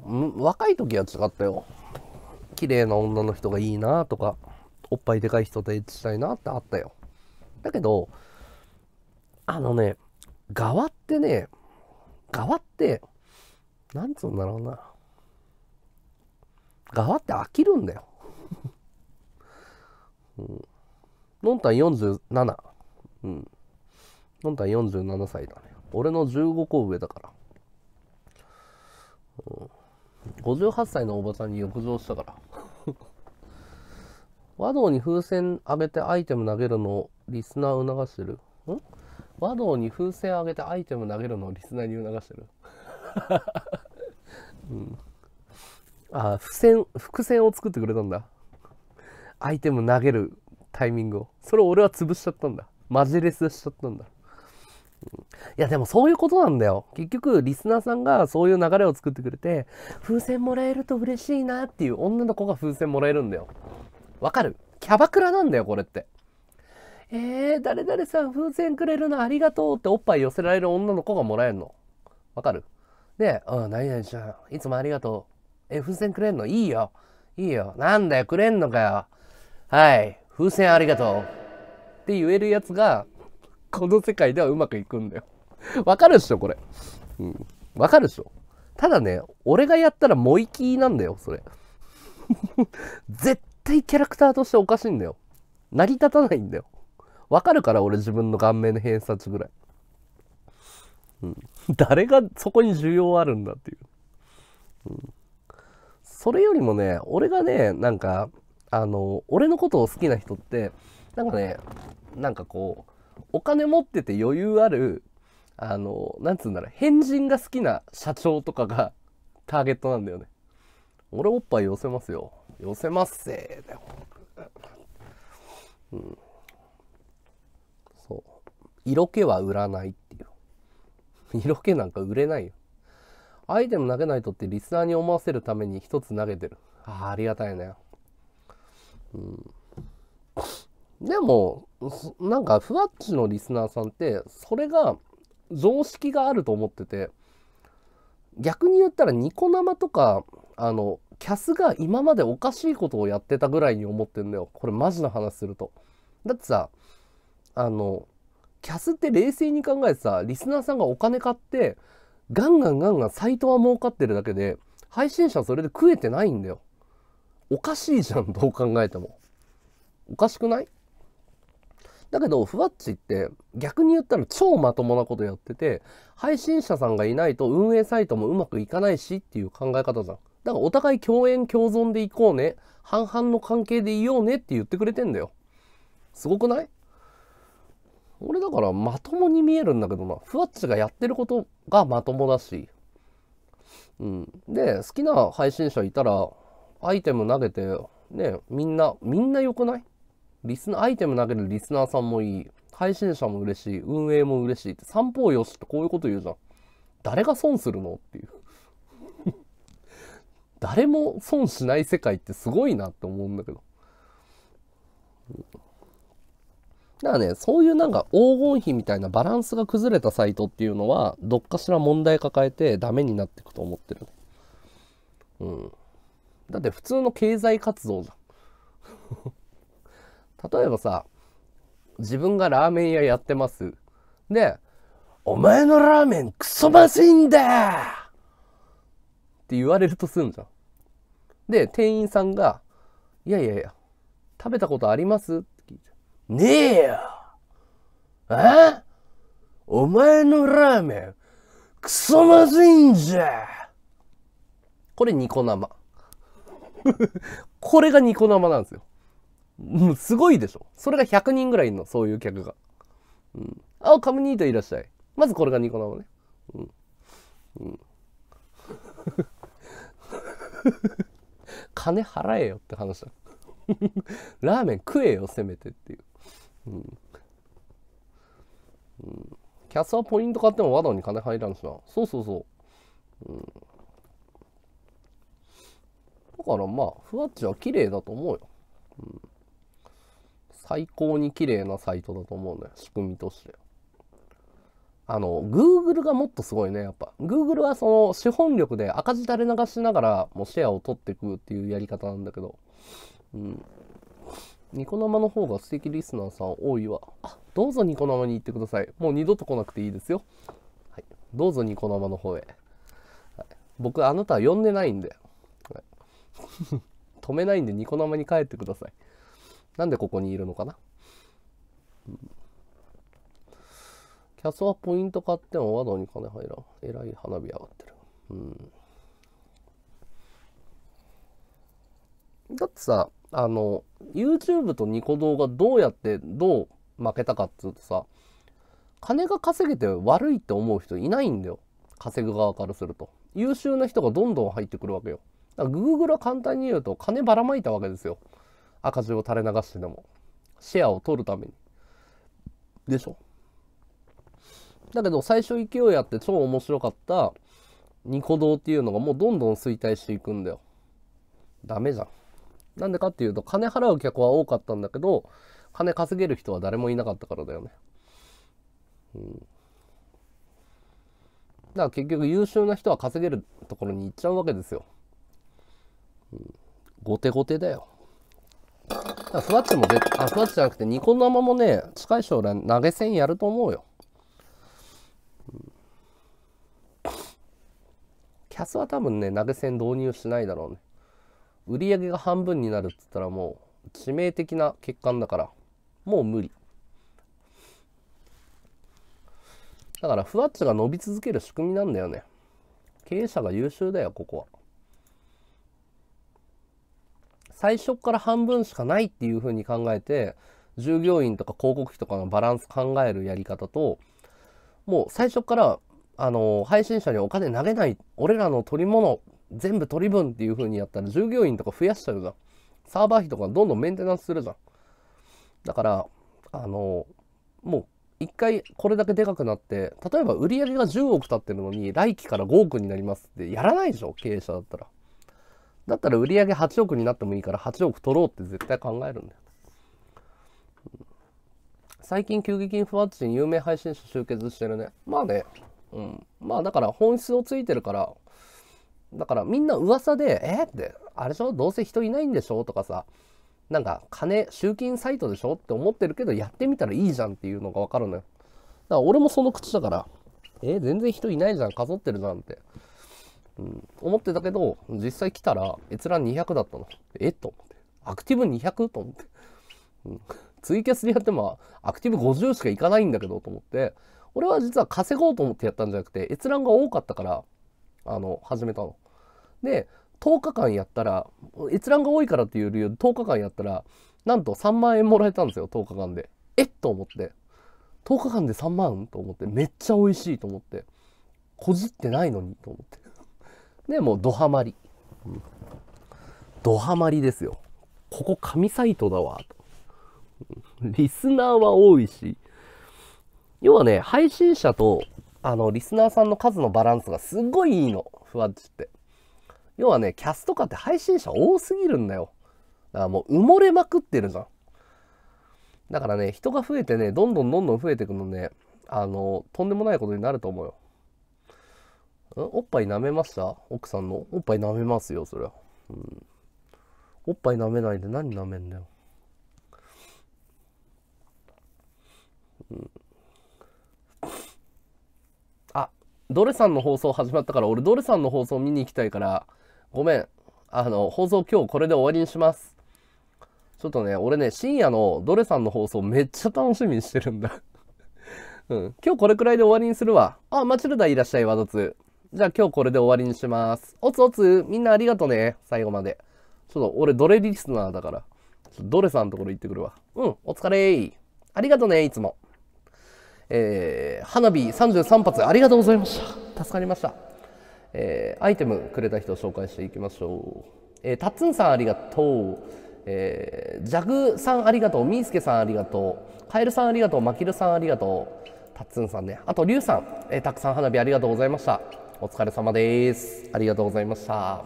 [SPEAKER 1] うん、若い時は違ったよ。綺麗な女の人がいいなとか、おっぱいでかい人とエッチしたいなってあったよ。だけど、あのね、側ってね、側って、なんつうんだろうな。側って飽きるんだよ。うん、のんたん47。うん。本体47歳だね。俺の15個上だから。58歳のおばさんに浴場したから。和道に風船あげてアイテム投げるのをリスナー促してる。ん和道に風船あげてアイテム投げるのをリスナーに促してる。うん、あ、伏線、伏線を作ってくれたんだ。アイテム投げるタイミングを。それを俺は潰しちゃったんだ。マジレスしちゃったんだ。いやでもそういうことなんだよ。結局リスナーさんがそういう流れを作ってくれて風船もらえると嬉しいなっていう女の子が風船もらえるんだよ。わかるキャバクラなんだよこれって。えー、誰々さん風船くれるのありがとうっておっぱい寄せられる女の子がもらえるの。わかるで、うん、何々ちゃん、いつもありがとう。え、風船くれんのいいよ。いいよ。なんだよ、くれんのかよ。はい、風船ありがとう。って言えるやつが、この世界ではうまくいくんだよ。わかるっしょ、これ。うん。わかるっしょ。ただね、俺がやったら萌きなんだよ、それ。絶対キャラクターとしておかしいんだよ。成り立たないんだよ。わかるから俺自分の顔面の偏差値ぐらい。うん、誰がそこに需要あるんだっていう、うん。それよりもね、俺がね、なんか、あの、俺のことを好きな人って、なんかね、なんかこう、お金持ってて余裕ある、あの、なんつうんだろう、変人が好きな社長とかが ターゲットなんだよね。俺おっぱい寄せますよ。寄せますせーうん。そう。色気は売らないっていう。色気なんか売れないよ。アイテム投げないとってリスナーに思わせるために一つ投げてる。ああ、ありがたいね。うん。でも、なんかふわっちのリスナーさんってそれが常識があると思ってて逆に言ったらニコ生とかあのキャスが今までおかしいことをやってたぐらいに思ってんだよこれマジな話するとだってさあのキャスって冷静に考えてさリスナーさんがお金買ってガンガンガンガンサイトは儲かってるだけで配信者それで食えてないんだよおかしいじゃんどう考えてもおかしくないだけど、ふわっちって逆に言ったら超まともなことやってて、配信者さんがいないと運営サイトもうまくいかないしっていう考え方じゃん。だからお互い共演共存でいこうね。半々の関係でいようねって言ってくれてんだよ。すごくない俺だからまともに見えるんだけどな。ふわっちがやってることがまともだし。うん。で、好きな配信者いたら、アイテム投げて、ね、みんな、みんな良くないリスナー、アイテム投げるリスナーさんもいい。配信者も嬉しい。運営も嬉しいって。三方よしってこういうこと言うじゃん。誰が損するのっていう。誰も損しない世界ってすごいなって思うんだけど。だからね、そういうなんか黄金比みたいなバランスが崩れたサイトっていうのは、どっかしら問題抱えてダメになっていくと思ってる、うん。だって普通の経済活動じゃん。例えばさ、自分がラーメン屋やってます。で、お前のラーメンクソまずいんだって言われるとすんじゃん。で、店員さんが、いやいやいや、食べたことありますって聞いて。ねえよえお前のラーメン、クソまずいんじゃこれニコ生。これがニコ生なんですよ。もうすごいでしょ。それが100人ぐらいの、そういう客が。うん。あ、カムニートいらっしゃい。まずこれがニコ生ね。うん。うん。金払えよって話だ。ラーメン食えよ、せめてっていう。うん。うん、キャスはポイント買ってもワダに金入らんしな。そうそうそう。うん。だからまあ、ふわっちは綺麗だと思うよ。うん最高に綺麗なサイトだと思うねよ仕組みとしてあの Google がもっとすごいねやっぱ Google はその資本力で赤字垂れ流しながらもうシェアを取っていくっていうやり方なんだけどうんニコ生の方が素敵リスナーさん多いわあどうぞニコ生に行ってくださいもう二度と来なくていいですよ、はい、どうぞニコ生の方へ、はい、僕あなたは呼んでないんで、はい、止めないんでニコ生に帰ってくださいなんでここにいるのかな、うん、キャスはポイント買ってもワードに金入らん。えらい花火上がってる。うん。だってさ、あの、YouTube とニコ動がどうやってどう負けたかっつうとさ、金が稼げて悪いって思う人いないんだよ。稼ぐ側からすると。優秀な人がどんどん入ってくるわけよ。Google は簡単に言うと金ばらまいたわけですよ。赤字を垂れ流してでもシェアを取るためにでしょだけど最初勢いあって超面白かったニコ動っていうのがもうどんどん衰退していくんだよダメじゃんなんでかっていうと金払う客は多かったんだけど金稼げる人は誰もいなかったからだよねうんだから結局優秀な人は稼げるところに行っちゃうわけですよ。うん、後手後手だよ。ふわっちもあ、ふわっちじゃなくて、ニコ生もね、近い将来投げ銭やると思うよ。キャスは多分ね、投げ銭導入しないだろうね。売り上げが半分になるっつったらもう、致命的な欠陥だから、もう無理。だから、ふわっちが伸び続ける仕組みなんだよね。経営者が優秀だよ、ここは。最初から半分しかないっていうふうに考えて従業員とか広告費とかのバランス考えるやり方ともう最初からあの配信者にお金投げない俺らの取り物全部取り分っていう風にやったら従業員とか増やしちゃうじゃんサーバー費とかどんどんメンテナンスするじゃんだからあのもう一回これだけでかくなって例えば売り上げが10億経ってるのに来期から5億になりますってやらないでしょ経営者だったら。だったら売上8億になってもいいから8億取ろうって絶対考えるんだよ。最近急激に不ちに有名配信者集結してるね。まあね。うん。まあだから本質をついてるから、だからみんな噂で、えって、あれでしょどうせ人いないんでしょとかさ、なんか金、集金サイトでしょって思ってるけど、やってみたらいいじゃんっていうのがわかるのよ。だから俺もその口だから、え全然人いないじゃん、数ってるじゃんって。うん、思ってたけど、実際来たら閲覧200だったの。えと思って。アクティブ 200? と思って。ツイキャスでやってもアクティブ50しかいかないんだけどと思って、俺は実は稼ごうと思ってやったんじゃなくて、閲覧が多かったから、あの、始めたの。で、10日間やったら、閲覧が多いからっていう理由で10日間やったら、なんと3万円もらえたんですよ、10日間で。えっと思って。10日間で3万と思って、めっちゃ美味しいと思って。こじってないのにと思って。で、もうドハマり。うん、ドハマりですよ。ここ神サイトだわ。リスナーは多いし。要はね、配信者と、あの、リスナーさんの数のバランスがすっごいいいの。ふわっちって。要はね、キャストかって配信者多すぎるんだよ。だからもう埋もれまくってるじゃん。だからね、人が増えてね、どんどんどんどん増えていくのね、あの、とんでもないことになると思うよ。おっぱい舐めました奥さんの。おっぱい舐めますよ、そりゃ。うん。おっぱい舐めないで何舐めんだよ。うん。あ、ドレさんの放送始まったから、俺ドレさんの放送見に行きたいから、ごめん。あの、放送今日これで終わりにします。ちょっとね、俺ね、深夜のドレさんの放送めっちゃ楽しみにしてるんだうん。今日これくらいで終わりにするわ。あ、マチルダいらっしゃい、ワドつ。じゃあ今日これで終わりにします。おつおつ、みんなありがとね。最後まで。ちょっと俺ドレリスナーだから。ドレさんのところ行ってくるわ。うん、お疲れありがとね、いつも。えー、花火33発ありがとうございました。助かりました。えー、アイテムくれた人を紹介していきましょう。えー、タッツンさんありがとう。えー、ジャグさんありがとう。ミースケさんありがとう。カエルさんありがとう。マキルさんありがとう。タッツンさんね。あと、リュウさん、えー、たくさん花火ありがとうございました。お疲れ様です。ありがとうございました。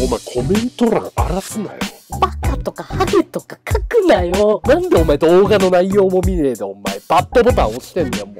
[SPEAKER 1] お前コメント欄荒らすなよ。バカとかハゲとか書くなよ。なんでお前動画の内容も見ねえでお前バットボタン押してんだよもう。